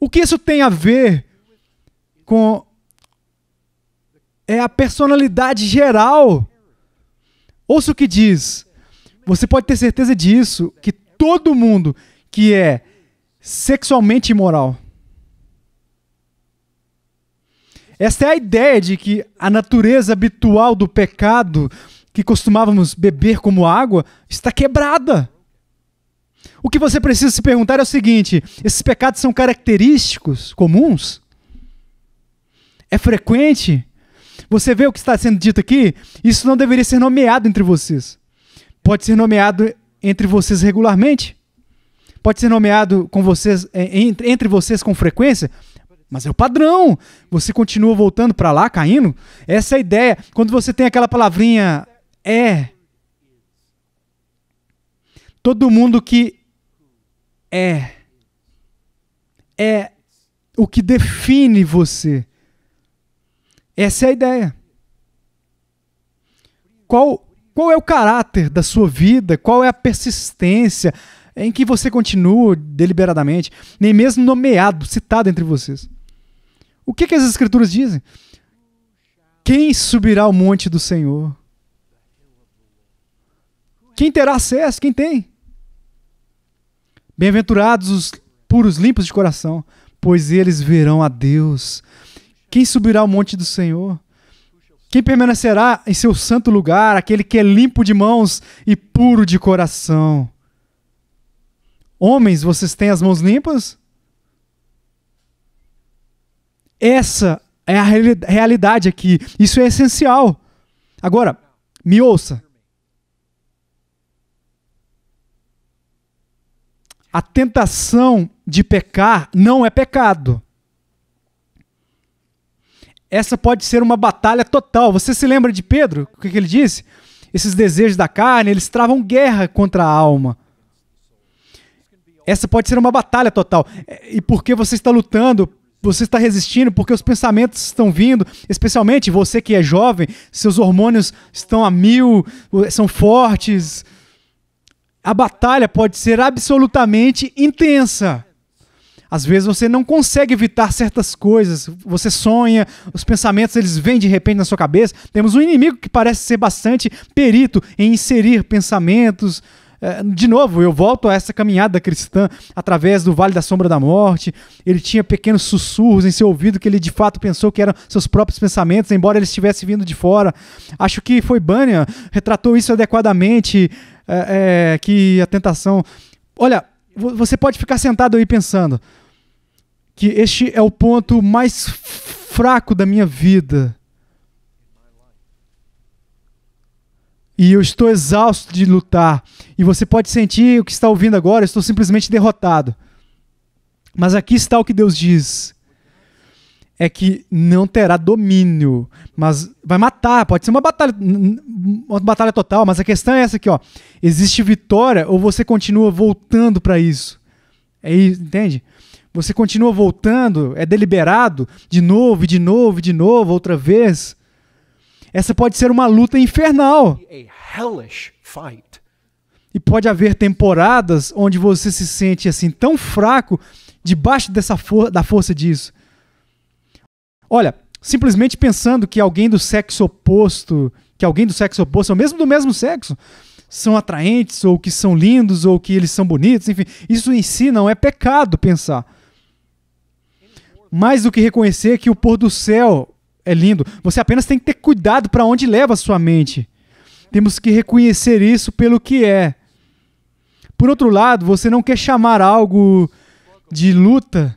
Speaker 1: O que isso tem a ver com é a personalidade geral? Ouça o que diz. Você pode ter certeza disso, que todo mundo que é sexualmente imoral Esta é a ideia de que a natureza habitual do pecado, que costumávamos beber como água, está quebrada. O que você precisa se perguntar é o seguinte: esses pecados são característicos comuns? É frequente? Você vê o que está sendo dito aqui? Isso não deveria ser nomeado entre vocês. Pode ser nomeado entre vocês regularmente? Pode ser nomeado com vocês é, entre vocês com frequência? Mas é o padrão. Você continua voltando para lá, caindo. Essa é a ideia. Quando você tem aquela palavrinha é. Todo mundo que é. É o que define você. Essa é a ideia. Qual, qual é o caráter da sua vida? Qual é a persistência em que você continua deliberadamente, nem mesmo nomeado, citado entre vocês? O que, que as escrituras dizem? Quem subirá ao monte do Senhor? Quem terá acesso? Quem tem? Bem-aventurados os puros, limpos de coração, pois eles verão a Deus. Quem subirá ao monte do Senhor? Quem permanecerá em seu santo lugar? Aquele que é limpo de mãos e puro de coração. Homens, vocês têm as mãos limpas? Essa é a realidade aqui. Isso é essencial. Agora, me ouça. A tentação de pecar não é pecado. Essa pode ser uma batalha total. Você se lembra de Pedro? O que ele disse? Esses desejos da carne, eles travam guerra contra a alma. Essa pode ser uma batalha total. E porque você está lutando você está resistindo porque os pensamentos estão vindo, especialmente você que é jovem, seus hormônios estão a mil, são fortes. A batalha pode ser absolutamente intensa. Às vezes você não consegue evitar certas coisas, você sonha, os pensamentos eles vêm de repente na sua cabeça. Temos um inimigo que parece ser bastante perito em inserir pensamentos, é, de novo, eu volto a essa caminhada cristã através do Vale da Sombra da Morte. Ele tinha pequenos sussurros em seu ouvido que ele de fato pensou que eram seus próprios pensamentos, embora ele estivesse vindo de fora. Acho que foi Bunyan, retratou isso adequadamente, é, é, que a tentação... Olha, você pode ficar sentado aí pensando que este é o ponto mais fraco da minha vida. e eu estou exausto de lutar. E você pode sentir o que está ouvindo agora, eu estou simplesmente derrotado. Mas aqui está o que Deus diz. É que não terá domínio, mas vai matar, pode ser uma batalha, uma batalha total, mas a questão é essa aqui, ó. Existe vitória ou você continua voltando para isso? É isso, entende? Você continua voltando, é deliberado, de novo, de novo, de novo, outra vez. Essa pode ser uma luta infernal. E pode haver temporadas onde você se sente assim tão fraco debaixo dessa for da força disso. Olha, simplesmente pensando que alguém do sexo oposto, que alguém do sexo oposto, ou mesmo do mesmo sexo, são atraentes, ou que são lindos, ou que eles são bonitos, enfim, isso em si não é pecado pensar. Mais do que reconhecer que o pôr do céu é lindo. Você apenas tem que ter cuidado para onde leva a sua mente. Temos que reconhecer isso pelo que é. Por outro lado, você não quer chamar algo de luta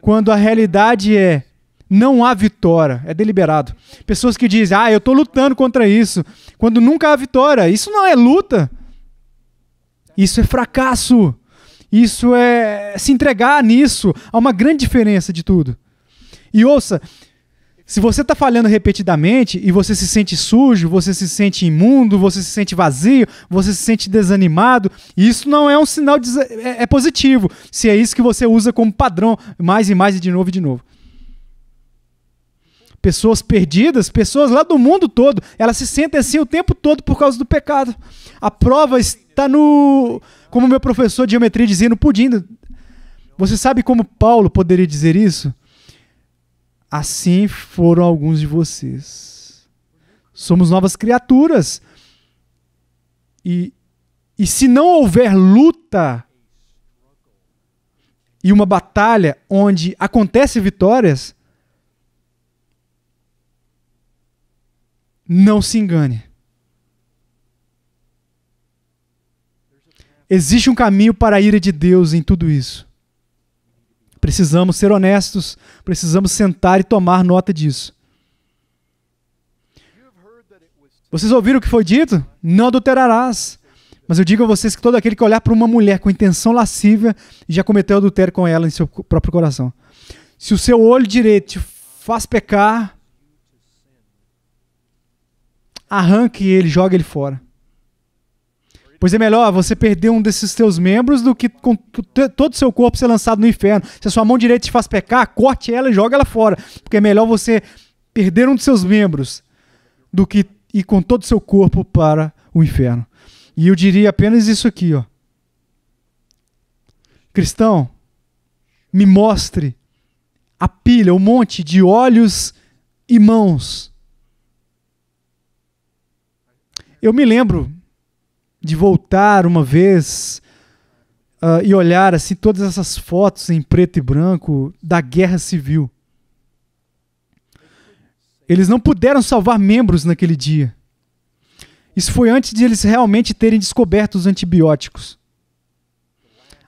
Speaker 1: quando a realidade é não há vitória, é deliberado. Pessoas que dizem, ah, eu estou lutando contra isso, quando nunca há vitória. Isso não é luta. Isso é fracasso. Isso é se entregar nisso. Há uma grande diferença de tudo. E ouça, se você está falhando repetidamente e você se sente sujo, você se sente imundo, você se sente vazio, você se sente desanimado, isso não é um sinal de, é, é positivo. Se é isso que você usa como padrão, mais e mais e de novo e de novo. Pessoas perdidas, pessoas lá do mundo todo, elas se sentem assim o tempo todo por causa do pecado. A prova está no, como meu professor de geometria dizia, no pudim. Você sabe como Paulo poderia dizer isso? Assim foram alguns de vocês. Somos novas criaturas. E, e se não houver luta e uma batalha onde acontecem vitórias, não se engane. Existe um caminho para a ira de Deus em tudo isso. Precisamos ser honestos, precisamos sentar e tomar nota disso. Vocês ouviram o que foi dito? Não adulterarás. Mas eu digo a vocês que todo aquele que olhar para uma mulher com intenção lascívia já cometeu adultério com ela em seu próprio coração. Se o seu olho direito te faz pecar, arranque ele, joga ele fora. Pois é melhor você perder um desses teus membros do que com todo o seu corpo ser lançado no inferno. Se a sua mão direita te faz pecar, corte ela e joga ela fora. Porque é melhor você perder um de seus membros do que ir com todo o seu corpo para o inferno. E eu diria apenas isso aqui, ó. Cristão, me mostre a pilha, o um monte de olhos e mãos. Eu me lembro de voltar uma vez uh, e olhar assim todas essas fotos em preto e branco da guerra civil. Eles não puderam salvar membros naquele dia. Isso foi antes de eles realmente terem descoberto os antibióticos.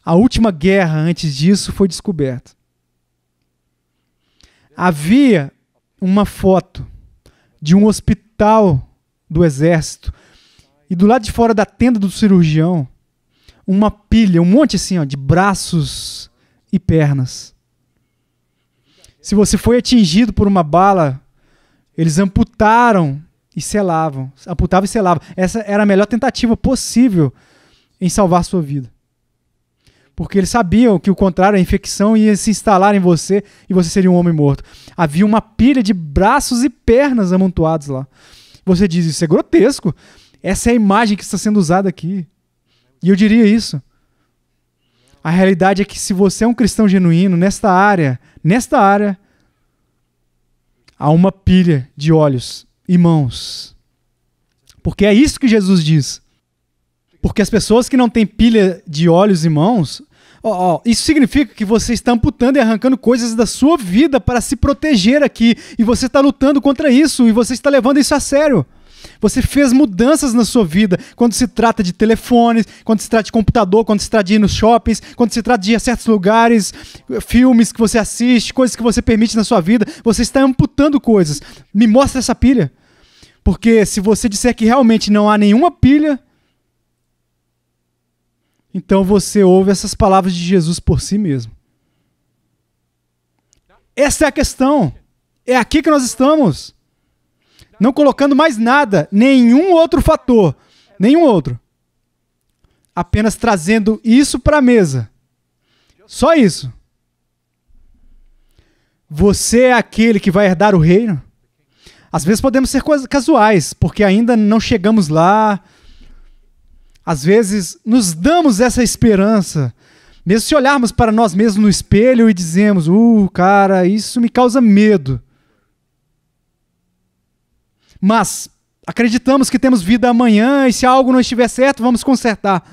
Speaker 1: A última guerra antes disso foi descoberta. Havia uma foto de um hospital do exército e do lado de fora da tenda do cirurgião, uma pilha, um monte assim, ó, de braços e pernas. Se você foi atingido por uma bala, eles amputaram e selavam. Amputavam e selavam. Essa era a melhor tentativa possível em salvar sua vida. Porque eles sabiam que o contrário, a infecção ia se instalar em você e você seria um homem morto. Havia uma pilha de braços e pernas amontoados lá. Você diz, isso é grotesco. Essa é a imagem que está sendo usada aqui. E eu diria isso. A realidade é que se você é um cristão genuíno nesta área, nesta área, há uma pilha de olhos e mãos. Porque é isso que Jesus diz. Porque as pessoas que não têm pilha de olhos e mãos, isso significa que você está amputando e arrancando coisas da sua vida para se proteger aqui. E você está lutando contra isso, e você está levando isso a sério. Você fez mudanças na sua vida quando se trata de telefones, quando se trata de computador, quando se trata de ir nos shoppings, quando se trata de ir a certos lugares, filmes que você assiste, coisas que você permite na sua vida. Você está amputando coisas. Me mostra essa pilha. Porque se você disser que realmente não há nenhuma pilha, então você ouve essas palavras de Jesus por si mesmo. Essa é a questão. É aqui que nós estamos. Não colocando mais nada, nenhum outro fator, nenhum outro. Apenas trazendo isso para a mesa. Só isso. Você é aquele que vai herdar o reino? Às vezes podemos ser casuais, porque ainda não chegamos lá. Às vezes nos damos essa esperança, mesmo se olharmos para nós mesmos no espelho e dizemos: Uh, cara, isso me causa medo. Mas acreditamos que temos vida amanhã e se algo não estiver certo, vamos consertar.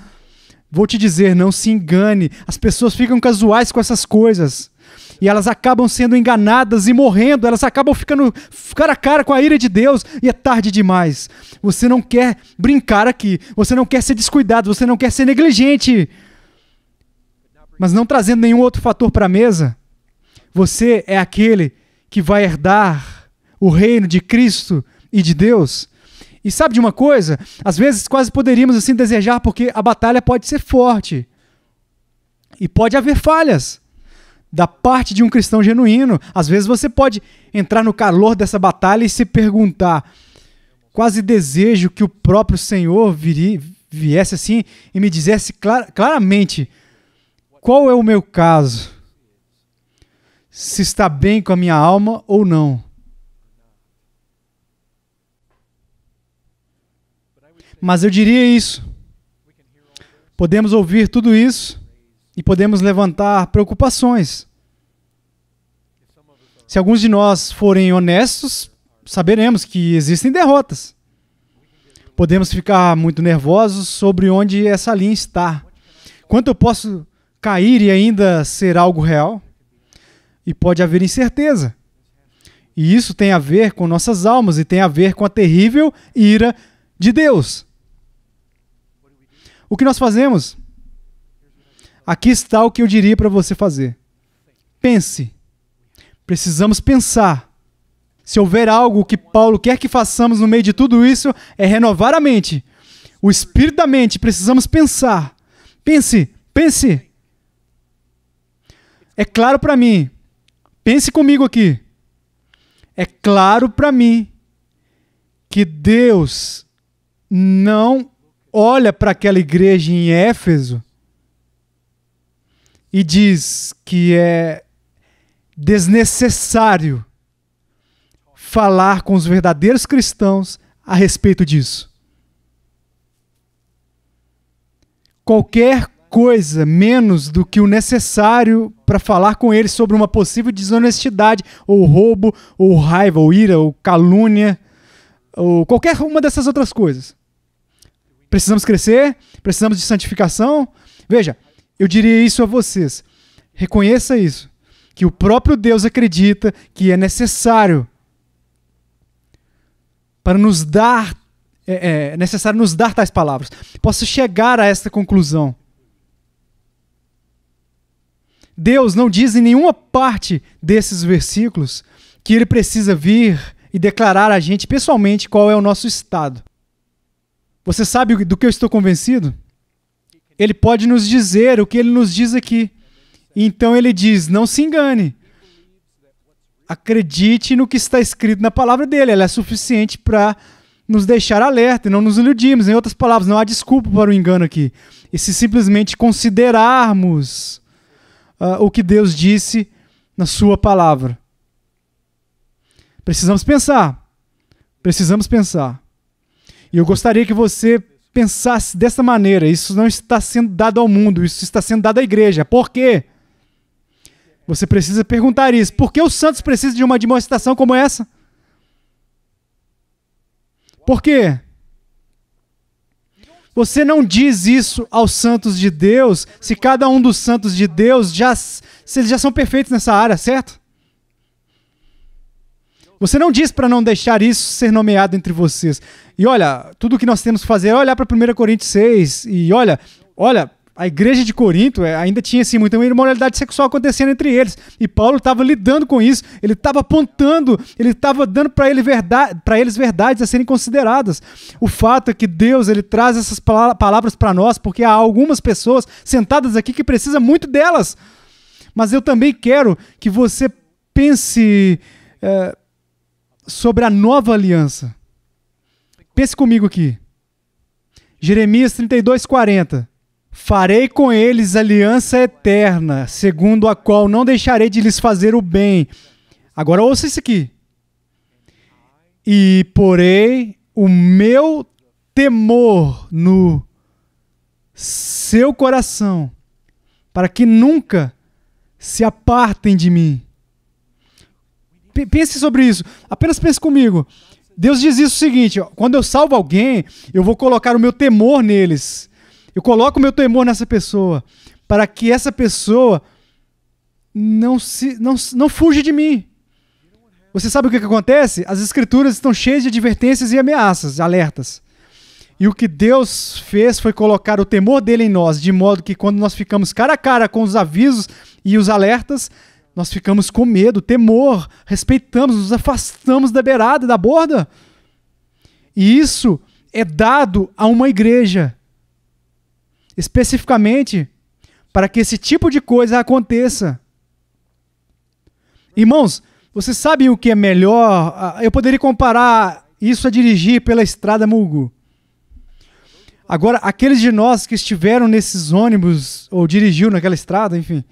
Speaker 1: Vou te dizer, não se engane. As pessoas ficam casuais com essas coisas. E elas acabam sendo enganadas e morrendo, elas acabam ficando cara a cara com a ira de Deus e é tarde demais. Você não quer brincar aqui, você não quer ser descuidado, você não quer ser negligente. Mas não trazendo nenhum outro fator para a mesa, você é aquele que vai herdar o reino de Cristo e de Deus. E sabe de uma coisa? Às vezes quase poderíamos assim desejar, porque a batalha pode ser forte. E pode haver falhas da parte de um cristão genuíno. Às vezes você pode entrar no calor dessa batalha e se perguntar: quase desejo que o próprio Senhor viesse assim e me dissesse clar, claramente qual é o meu caso, se está bem com a minha alma ou não. Mas eu diria isso. Podemos ouvir tudo isso e podemos levantar preocupações. Se alguns de nós forem honestos, saberemos que existem derrotas. Podemos ficar muito nervosos sobre onde essa linha está. Quanto eu posso cair e ainda ser algo real? E pode haver incerteza. E isso tem a ver com nossas almas e tem a ver com a terrível ira de Deus. O que nós fazemos? Aqui está o que eu diria para você fazer. Pense. Precisamos pensar. Se houver algo que Paulo quer que façamos no meio de tudo isso, é renovar a mente. O espírito da mente, precisamos pensar. Pense, pense. É claro para mim. Pense comigo aqui. É claro para mim que Deus não olha para aquela igreja em Éfeso e diz que é desnecessário falar com os verdadeiros cristãos a respeito disso. Qualquer coisa menos do que o necessário para falar com eles sobre uma possível desonestidade, ou roubo, ou raiva, ou ira, ou calúnia, ou qualquer uma dessas outras coisas. Precisamos crescer, precisamos de santificação. Veja, eu diria isso a vocês. Reconheça isso, que o próprio Deus acredita que é necessário para nos dar é, é, é necessário nos dar tais palavras. Posso chegar a esta conclusão. Deus não diz em nenhuma parte desses versículos que ele precisa vir e declarar a gente pessoalmente qual é o nosso estado. Você sabe do que eu estou convencido? Ele pode nos dizer o que ele nos diz aqui. Então ele diz: não se engane. Acredite no que está escrito na palavra dele. Ela é suficiente para nos deixar alerta e não nos iludirmos. Em outras palavras, não há desculpa para o engano aqui. E se simplesmente considerarmos uh, o que Deus disse na Sua palavra. Precisamos pensar. Precisamos pensar. E eu gostaria que você pensasse dessa maneira. Isso não está sendo dado ao mundo, isso está sendo dado à igreja. Por quê? Você precisa perguntar isso. Por que os santos precisam de uma demonstração como essa? Por quê? Você não diz isso aos santos de Deus se cada um dos santos de Deus já se eles já são perfeitos nessa área, certo? Você não diz para não deixar isso ser nomeado entre vocês. E olha, tudo o que nós temos que fazer é olhar para 1 Coríntios 6 e olha, olha, a igreja de Corinto é, ainda tinha assim muita imoralidade sexual acontecendo entre eles. E Paulo estava lidando com isso, ele estava apontando, ele estava dando para ele verdade, eles verdades a serem consideradas. O fato é que Deus ele traz essas palavras para nós porque há algumas pessoas sentadas aqui que precisam muito delas. Mas eu também quero que você pense é, sobre a nova aliança. Pense comigo aqui. Jeremias 32, 40. Farei com eles aliança eterna, segundo a qual não deixarei de lhes fazer o bem. Agora ouça isso aqui. E porei o meu temor no seu coração, para que nunca se apartem de mim pense sobre isso. Apenas pense comigo. Deus diz isso o seguinte: ó, quando eu salvo alguém, eu vou colocar o meu temor neles. Eu coloco o meu temor nessa pessoa, para que essa pessoa não se não, não fuja de mim. Você sabe o que, que acontece? As escrituras estão cheias de advertências e ameaças, alertas. E o que Deus fez foi colocar o temor dele em nós, de modo que quando nós ficamos cara a cara com os avisos e os alertas, nós ficamos com medo, temor, respeitamos, nos afastamos da beirada, da borda. E isso é dado a uma igreja. Especificamente para que esse tipo de coisa aconteça. Irmãos, vocês sabem o que é melhor? Ah, eu poderia comparar isso a dirigir pela estrada Mugu. Agora, aqueles de nós que estiveram nesses ônibus ou dirigiu naquela estrada, enfim,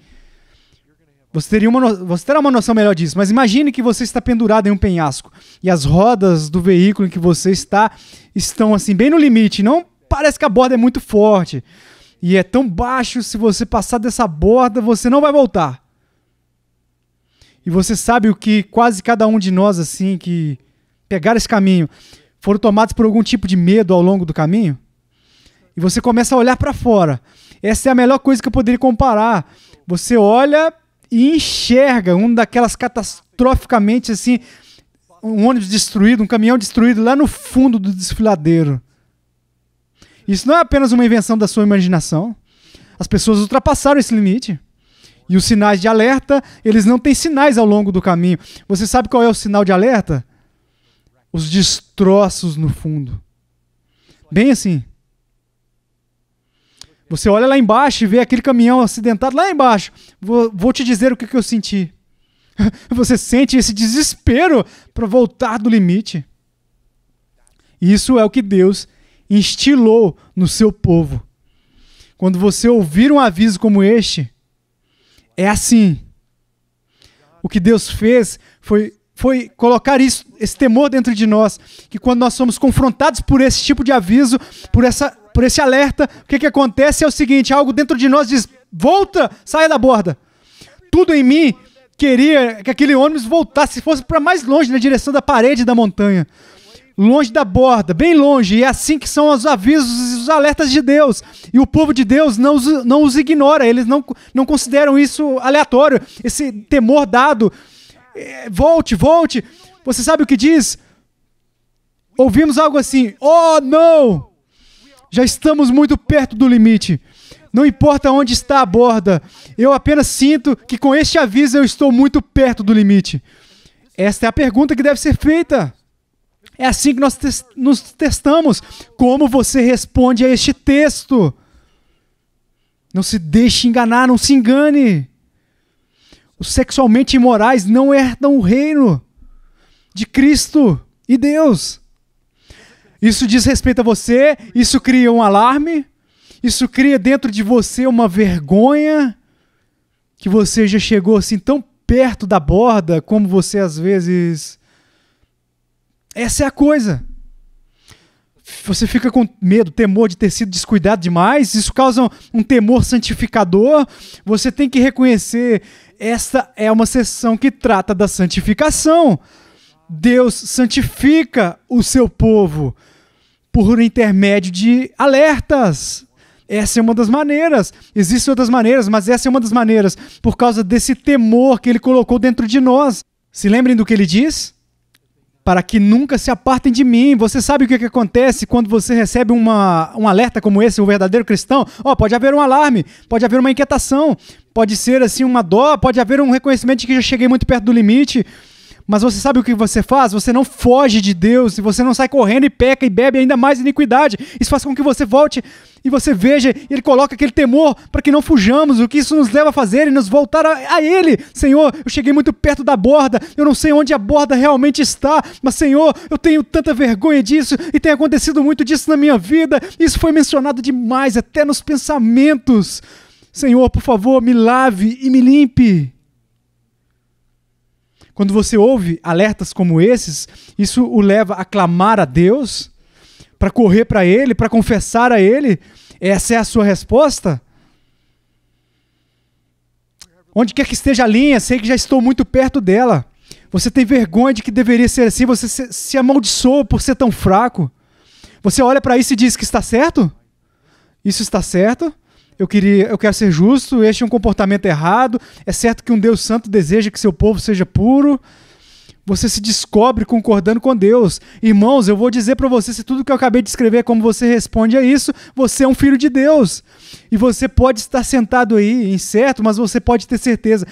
Speaker 1: você, teria uma no... você terá uma noção melhor disso, mas imagine que você está pendurado em um penhasco e as rodas do veículo em que você está estão assim bem no limite. Não parece que a borda é muito forte e é tão baixo se você passar dessa borda você não vai voltar. E você sabe o que quase cada um de nós assim que pegaram esse caminho foram tomados por algum tipo de medo ao longo do caminho? E você começa a olhar para fora. Essa é a melhor coisa que eu poderia comparar. Você olha e enxerga um daquelas catastroficamente assim, um ônibus destruído, um caminhão destruído lá no fundo do desfiladeiro. Isso não é apenas uma invenção da sua imaginação. As pessoas ultrapassaram esse limite. E os sinais de alerta, eles não têm sinais ao longo do caminho. Você sabe qual é o sinal de alerta? Os destroços no fundo. Bem assim. Você olha lá embaixo e vê aquele caminhão acidentado lá embaixo. Vou, vou te dizer o que, que eu senti. Você sente esse desespero para voltar do limite. Isso é o que Deus instilou no seu povo. Quando você ouvir um aviso como este, é assim. O que Deus fez foi foi colocar isso, esse temor dentro de nós, que quando nós somos confrontados por esse tipo de aviso, por, essa, por esse alerta, o que, que acontece é o seguinte: algo dentro de nós diz, volta, saia da borda. Tudo em mim queria que aquele ônibus voltasse, fosse para mais longe, na direção da parede da montanha, longe da borda, bem longe. E é assim que são os avisos e os alertas de Deus. E o povo de Deus não os, não os ignora, eles não, não consideram isso aleatório, esse temor dado é, volte, volte. Você sabe o que diz? Ouvimos algo assim: Oh, não! Já estamos muito perto do limite. Não importa onde está a borda, eu apenas sinto que com este aviso eu estou muito perto do limite. Esta é a pergunta que deve ser feita. É assim que nós te nos testamos. Como você responde a este texto? Não se deixe enganar, não se engane. Os sexualmente imorais não herdam o reino de Cristo e Deus. Isso diz respeito a você, isso cria um alarme, isso cria dentro de você uma vergonha que você já chegou assim tão perto da borda como você às vezes. Essa é a coisa você fica com medo, temor de ter sido descuidado demais, isso causa um, um temor santificador. Você tem que reconhecer: esta é uma sessão que trata da santificação. Deus santifica o seu povo por intermédio de alertas. Essa é uma das maneiras. Existem outras maneiras, mas essa é uma das maneiras, por causa desse temor que ele colocou dentro de nós. Se lembrem do que ele diz? para que nunca se apartem de mim. Você sabe o que, é que acontece quando você recebe uma, um alerta como esse, o um verdadeiro cristão? Ó, oh, pode haver um alarme, pode haver uma inquietação, pode ser assim uma dó, pode haver um reconhecimento de que já cheguei muito perto do limite. Mas você sabe o que você faz? Você não foge de Deus, e você não sai correndo e peca e bebe ainda mais iniquidade. Isso faz com que você volte e você veja, ele coloca aquele temor para que não fujamos, o que isso nos leva a fazer e nos voltar a, a Ele. Senhor, eu cheguei muito perto da borda, eu não sei onde a borda realmente está, mas Senhor, eu tenho tanta vergonha disso e tem acontecido muito disso na minha vida. Isso foi mencionado demais, até nos pensamentos. Senhor, por favor, me lave e me limpe. Quando você ouve alertas como esses, isso o leva a clamar a Deus para correr para ele, para confessar a ele? Essa é a sua resposta? Onde quer que esteja a linha, sei que já estou muito perto dela. Você tem vergonha de que deveria ser assim, você se, se amaldiçoa por ser tão fraco. Você olha para isso e diz que está certo? Isso está certo? Eu queria, eu quero ser justo, este é um comportamento errado. É certo que um Deus santo deseja que seu povo seja puro. Você se descobre concordando com Deus. Irmãos, eu vou dizer para você, se tudo que eu acabei de escrever é como você responde a isso, você é um filho de Deus. E você pode estar sentado aí, incerto, mas você pode ter certeza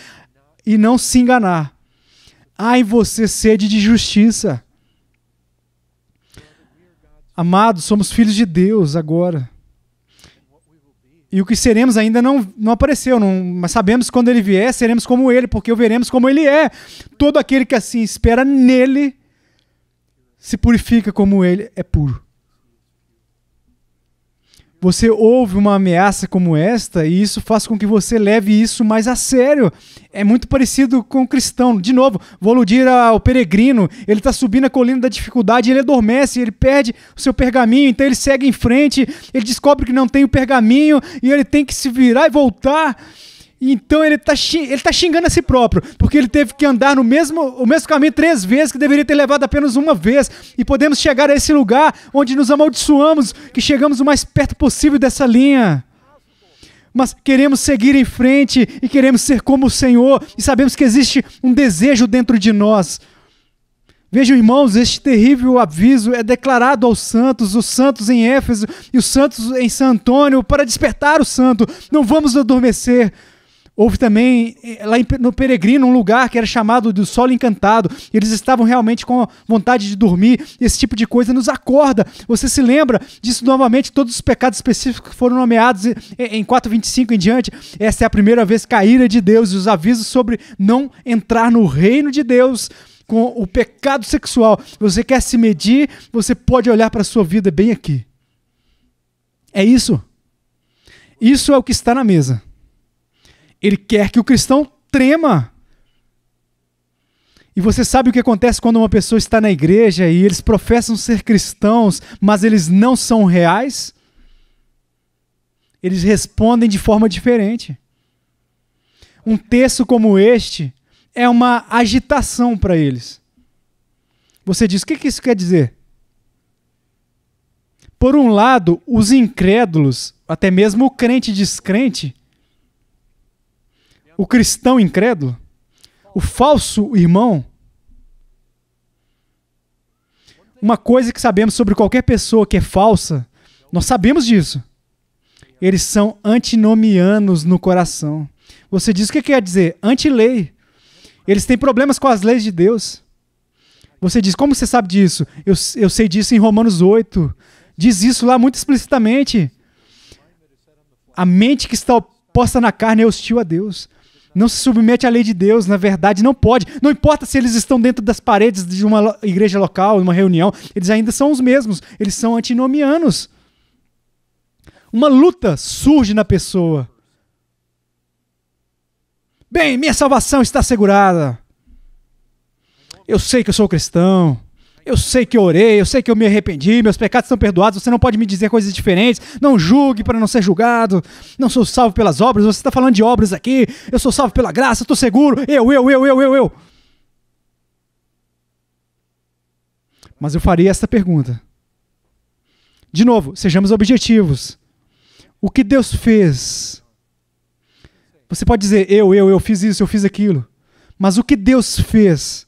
Speaker 1: e não se enganar. Há em você sede de justiça. Amados, somos filhos de Deus agora. E o que seremos ainda não, não apareceu, não, mas sabemos que quando ele vier, seremos como ele, porque o veremos como ele é. Todo aquele que assim espera nele se purifica como ele é puro você ouve uma ameaça como esta e isso faz com que você leve isso mais a sério. É muito parecido com o cristão. De novo, vou aludir ao peregrino. Ele está subindo a colina da dificuldade, ele adormece, ele perde o seu pergaminho, então ele segue em frente, ele descobre que não tem o pergaminho e ele tem que se virar e voltar. Então ele tá, ele tá xingando a si próprio, porque ele teve que andar no mesmo, o mesmo caminho três vezes, que deveria ter levado apenas uma vez. E podemos chegar a esse lugar onde nos amaldiçoamos, que chegamos o mais perto possível dessa linha. Mas queremos seguir em frente e queremos ser como o Senhor, e sabemos que existe um desejo dentro de nós. Vejam, irmãos, este terrível aviso é declarado aos santos, os santos em Éfeso e os santos em Antônio, para despertar o santo. Não vamos adormecer. Houve também eh, lá no Peregrino um lugar que era chamado do Solo Encantado. Eles estavam realmente com vontade de dormir. Esse tipo de coisa nos acorda. Você se lembra disso novamente? Todos os pecados específicos que foram nomeados em 4:25 em diante. Essa é a primeira vez que a ira de Deus e os avisos sobre não entrar no reino de Deus com o pecado sexual. Você quer se medir? Você pode olhar para a sua vida bem aqui. É isso. Isso é o que está na mesa. Ele quer que o cristão trema. E você sabe o que acontece quando uma pessoa está na igreja e eles professam ser cristãos, mas eles não são reais? Eles respondem de forma diferente. Um texto como este é uma agitação para eles. Você diz: o que, isso quer dizer? Por um lado, os incrédulos, até mesmo o crente descrente, o cristão incrédulo, o falso irmão. Uma coisa que sabemos sobre qualquer pessoa que é falsa, nós sabemos disso. Eles são antinomianos no coração. Você diz o que quer dizer? Antilei. Eles têm problemas com as leis de Deus. Você diz, como você sabe disso? Eu, eu sei disso em Romanos 8. Diz isso lá muito explicitamente. A mente que está oposta na carne é hostil a Deus não se submete à lei de Deus, na verdade, não pode. Não importa se eles estão dentro das paredes de uma igreja local, uma reunião, eles ainda são os mesmos, eles são antinomianos. Uma luta surge na pessoa. Bem, minha salvação está assegurada. Eu sei que eu sou cristão. Eu sei que eu orei, eu sei que eu me arrependi, meus pecados são perdoados, você não pode me dizer coisas diferentes. Não julgue para não ser julgado. Não sou salvo pelas obras, você está falando de obras aqui. Eu sou salvo pela graça, estou seguro. Eu, eu, eu, eu, eu, eu. Mas eu faria esta pergunta. De novo, sejamos objetivos. O que Deus fez? Você pode dizer, eu, eu, eu fiz isso, eu fiz aquilo. Mas o que Deus fez?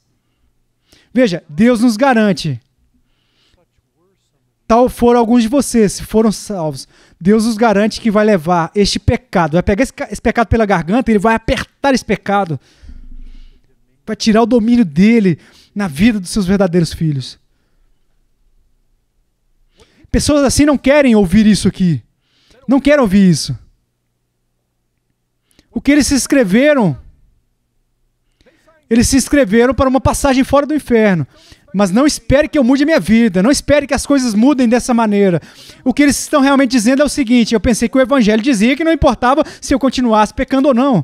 Speaker 1: Veja, Deus nos garante. Tal foram alguns de vocês, se foram salvos. Deus nos garante que vai levar este pecado, vai pegar esse, esse pecado pela garganta, ele vai apertar esse pecado, vai tirar o domínio dele na vida dos seus verdadeiros filhos. Pessoas assim não querem ouvir isso aqui. Não querem ouvir isso. O que eles escreveram eles se inscreveram para uma passagem fora do inferno. Mas não espere que eu mude a minha vida, não espere que as coisas mudem dessa maneira. O que eles estão realmente dizendo é o seguinte: eu pensei que o evangelho dizia que não importava se eu continuasse pecando ou não.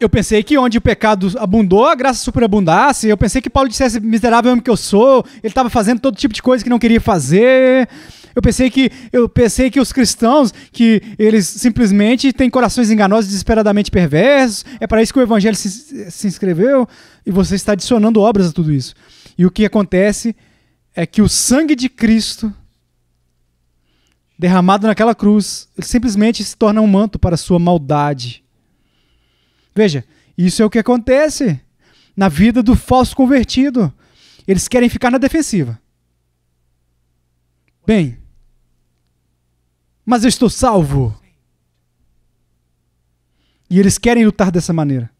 Speaker 1: Eu pensei que onde o pecado abundou, a graça superabundasse. Eu pensei que Paulo dissesse miserável homem que eu sou, ele estava fazendo todo tipo de coisa que não queria fazer. Eu pensei que eu pensei que os cristãos que eles simplesmente têm corações enganosos, desesperadamente perversos. É para isso que o evangelho se, se inscreveu e você está adicionando obras a tudo isso. E o que acontece é que o sangue de Cristo derramado naquela cruz, ele simplesmente se torna um manto para a sua maldade. Veja, isso é o que acontece na vida do falso convertido. Eles querem ficar na defensiva. Bem, mas eu estou salvo. E eles querem lutar dessa maneira.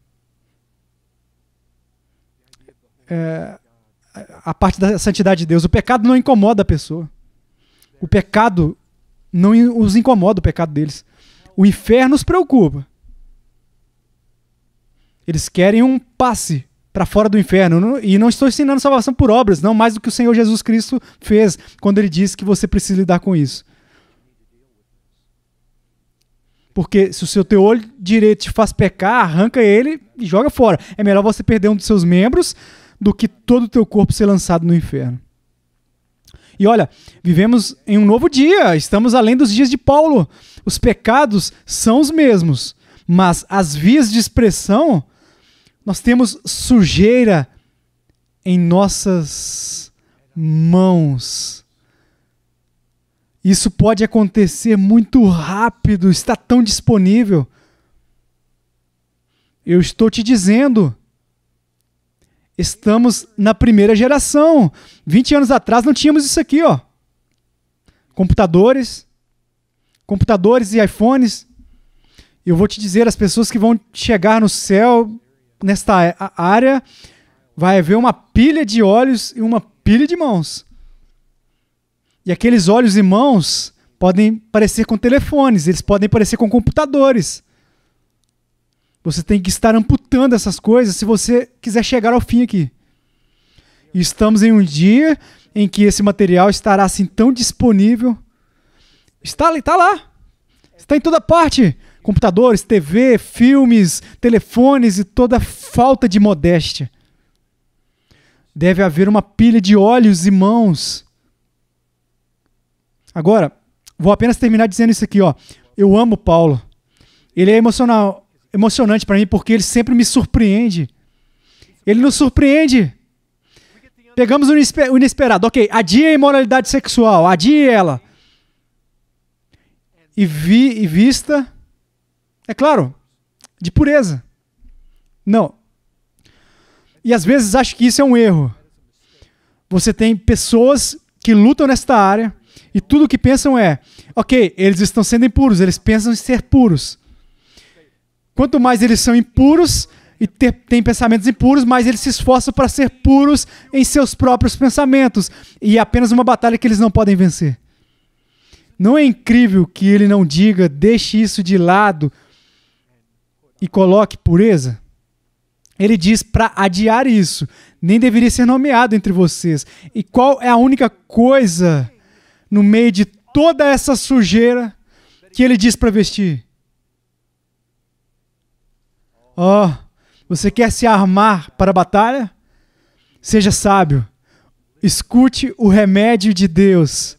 Speaker 1: É, a parte da santidade de Deus. O pecado não incomoda a pessoa. O pecado não os incomoda, o pecado deles. O inferno os preocupa. Eles querem um passe para fora do inferno. E não estou ensinando salvação por obras, não mais do que o Senhor Jesus Cristo fez quando ele disse que você precisa lidar com isso. Porque se o seu teu olho direito te faz pecar, arranca ele e joga fora. É melhor você perder um dos seus membros do que todo o teu corpo ser lançado no inferno. E olha, vivemos em um novo dia, estamos além dos dias de Paulo. Os pecados são os mesmos, mas as vias de expressão, nós temos sujeira em nossas mãos. Isso pode acontecer muito rápido, está tão disponível. Eu estou te dizendo. Estamos na primeira geração. 20 anos atrás não tínhamos isso aqui, ó. Computadores, computadores e iPhones. Eu vou te dizer as pessoas que vão chegar no céu nesta área vai haver uma pilha de olhos e uma pilha de mãos. E aqueles olhos e mãos podem parecer com telefones, eles podem parecer com computadores. Você tem que estar amputando essas coisas se você quiser chegar ao fim aqui. E estamos em um dia em que esse material estará assim tão disponível. Está, está lá. Está em toda parte. Computadores, TV, filmes, telefones e toda falta de modéstia. Deve haver uma pilha de olhos e mãos Agora, vou apenas terminar dizendo isso aqui, ó. Eu amo Paulo. Ele é emocional, emocionante para mim porque ele sempre me surpreende. Ele nos surpreende. Pegamos o inesperado. Ok, adia é a imoralidade sexual, adia é ela. E, vi, e vista, é claro, de pureza. Não. E às vezes acho que isso é um erro. Você tem pessoas que lutam nesta área e tudo o que pensam é: ok, eles estão sendo impuros, eles pensam em ser puros. Quanto mais eles são impuros e ter, têm pensamentos impuros, mais eles se esforçam para ser puros em seus próprios pensamentos. E é apenas uma batalha que eles não podem vencer. Não é incrível que ele não diga, deixe isso de lado e coloque pureza? Ele diz para adiar isso, nem deveria ser nomeado entre vocês. E qual é a única coisa no meio de toda essa sujeira que ele diz para vestir. Ó, oh, você quer se armar para a batalha? Seja sábio. Escute o remédio de Deus.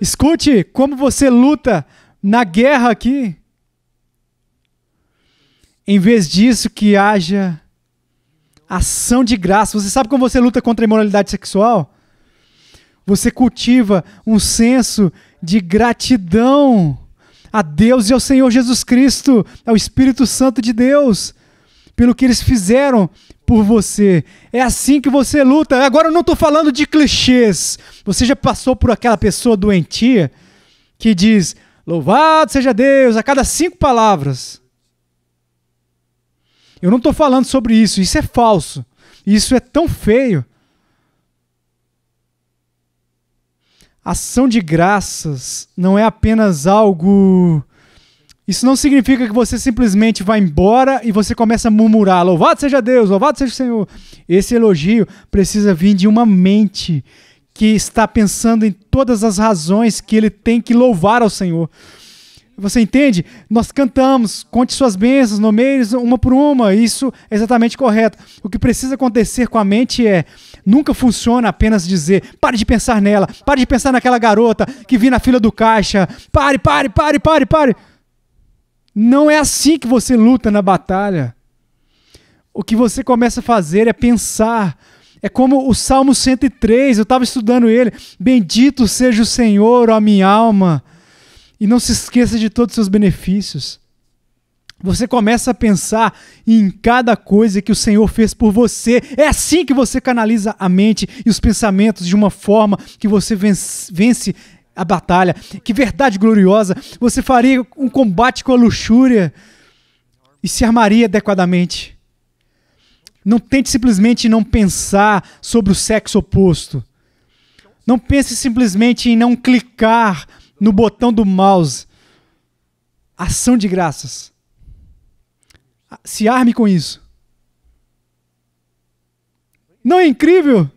Speaker 1: Escute como você luta na guerra aqui. Em vez disso, que haja ação de graça. Você sabe como você luta contra a imoralidade sexual? Você cultiva um senso de gratidão a Deus e ao Senhor Jesus Cristo, ao Espírito Santo de Deus, pelo que eles fizeram por você. É assim que você luta. Agora eu não estou falando de clichês. Você já passou por aquela pessoa doentia que diz: Louvado seja Deus, a cada cinco palavras. Eu não estou falando sobre isso, isso é falso. Isso é tão feio. ação de graças não é apenas algo. Isso não significa que você simplesmente vai embora e você começa a murmurar: Louvado seja Deus, louvado seja o Senhor. Esse elogio precisa vir de uma mente que está pensando em todas as razões que ele tem que louvar ao Senhor. Você entende? Nós cantamos, conte suas bênçãos, nomeie uma por uma, isso é exatamente correto. O que precisa acontecer com a mente é Nunca funciona apenas dizer: pare de pensar nela, pare de pensar naquela garota que vi na fila do caixa, pare, pare, pare, pare, pare. Não é assim que você luta na batalha. O que você começa a fazer é pensar. É como o Salmo 103, eu estava estudando ele. Bendito seja o Senhor, ó minha alma, e não se esqueça de todos os seus benefícios. Você começa a pensar em cada coisa que o Senhor fez por você. É assim que você canaliza a mente e os pensamentos de uma forma que você vence, vence a batalha. Que verdade gloriosa! Você faria um combate com a luxúria e se armaria adequadamente. Não tente simplesmente não pensar sobre o sexo oposto. Não pense simplesmente em não clicar no botão do mouse. Ação de graças se arme com isso. Não é incrível?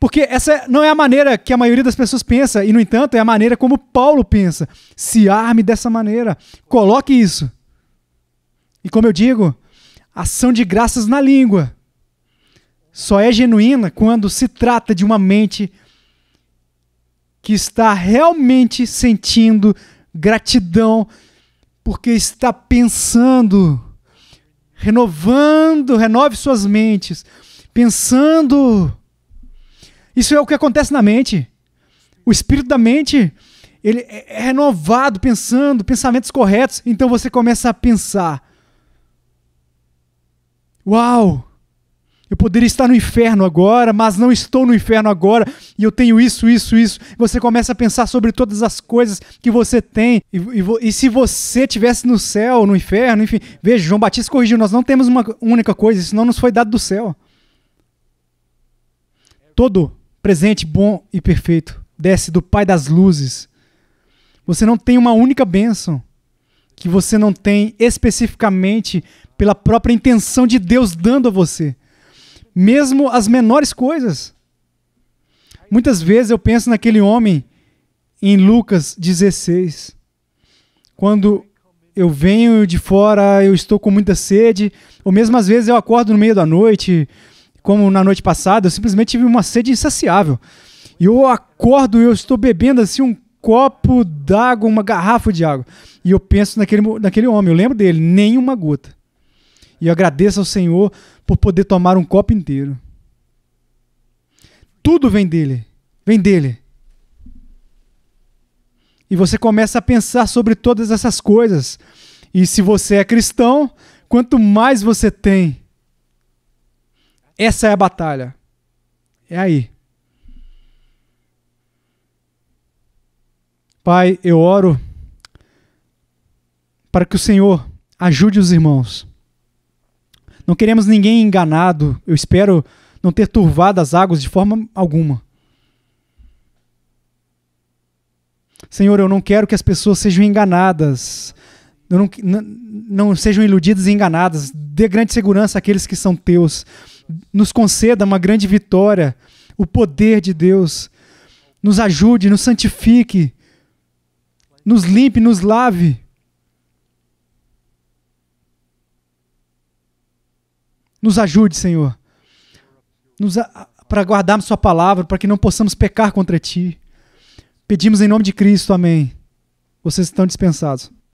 Speaker 1: Porque essa é, não é a maneira que a maioria das pessoas pensa, e no entanto é a maneira como Paulo pensa. Se arme dessa maneira, coloque isso. E como eu digo, ação de graças na língua só é genuína quando se trata de uma mente que está realmente sentindo gratidão porque está pensando, renovando, renove suas mentes, pensando. Isso é o que acontece na mente. O espírito da mente, ele é, é renovado pensando, pensamentos corretos, então você começa a pensar. Uau! Eu poderia estar no inferno agora, mas não estou no inferno agora, e eu tenho isso, isso, isso. Você começa a pensar sobre todas as coisas que você tem, e, e, e se você tivesse no céu, no inferno, enfim. Veja, João Batista corrigiu: nós não temos uma única coisa, isso não nos foi dado do céu. Todo presente bom e perfeito desce do Pai das luzes. Você não tem uma única bênção que você não tem especificamente pela própria intenção de Deus dando a você mesmo as menores coisas. Muitas vezes eu penso naquele homem em Lucas 16, quando eu venho de fora, eu estou com muita sede, ou mesmo às vezes eu acordo no meio da noite, como na noite passada, eu simplesmente tive uma sede insaciável. E eu acordo e eu estou bebendo assim um copo d'água, uma garrafa de água. E eu penso naquele, naquele homem, eu lembro dele, nem uma gota. E eu agradeço ao Senhor por poder tomar um copo inteiro. Tudo vem dele. Vem dele. E você começa a pensar sobre todas essas coisas. E se você é cristão, quanto mais você tem, essa é a batalha. É aí. Pai, eu oro para que o Senhor ajude os irmãos não queremos ninguém enganado. Eu espero não ter turvado as águas de forma alguma. Senhor, eu não quero que as pessoas sejam enganadas. Não, não, não, sejam iludidas e enganadas. Dê grande segurança àqueles que são teus. Nos conceda uma grande vitória, o poder de Deus. Nos ajude, nos santifique, nos limpe, nos lave. Nos ajude, Senhor, para guardarmos Sua palavra, para que não possamos pecar contra Ti. Pedimos em nome de Cristo, amém. Vocês estão dispensados.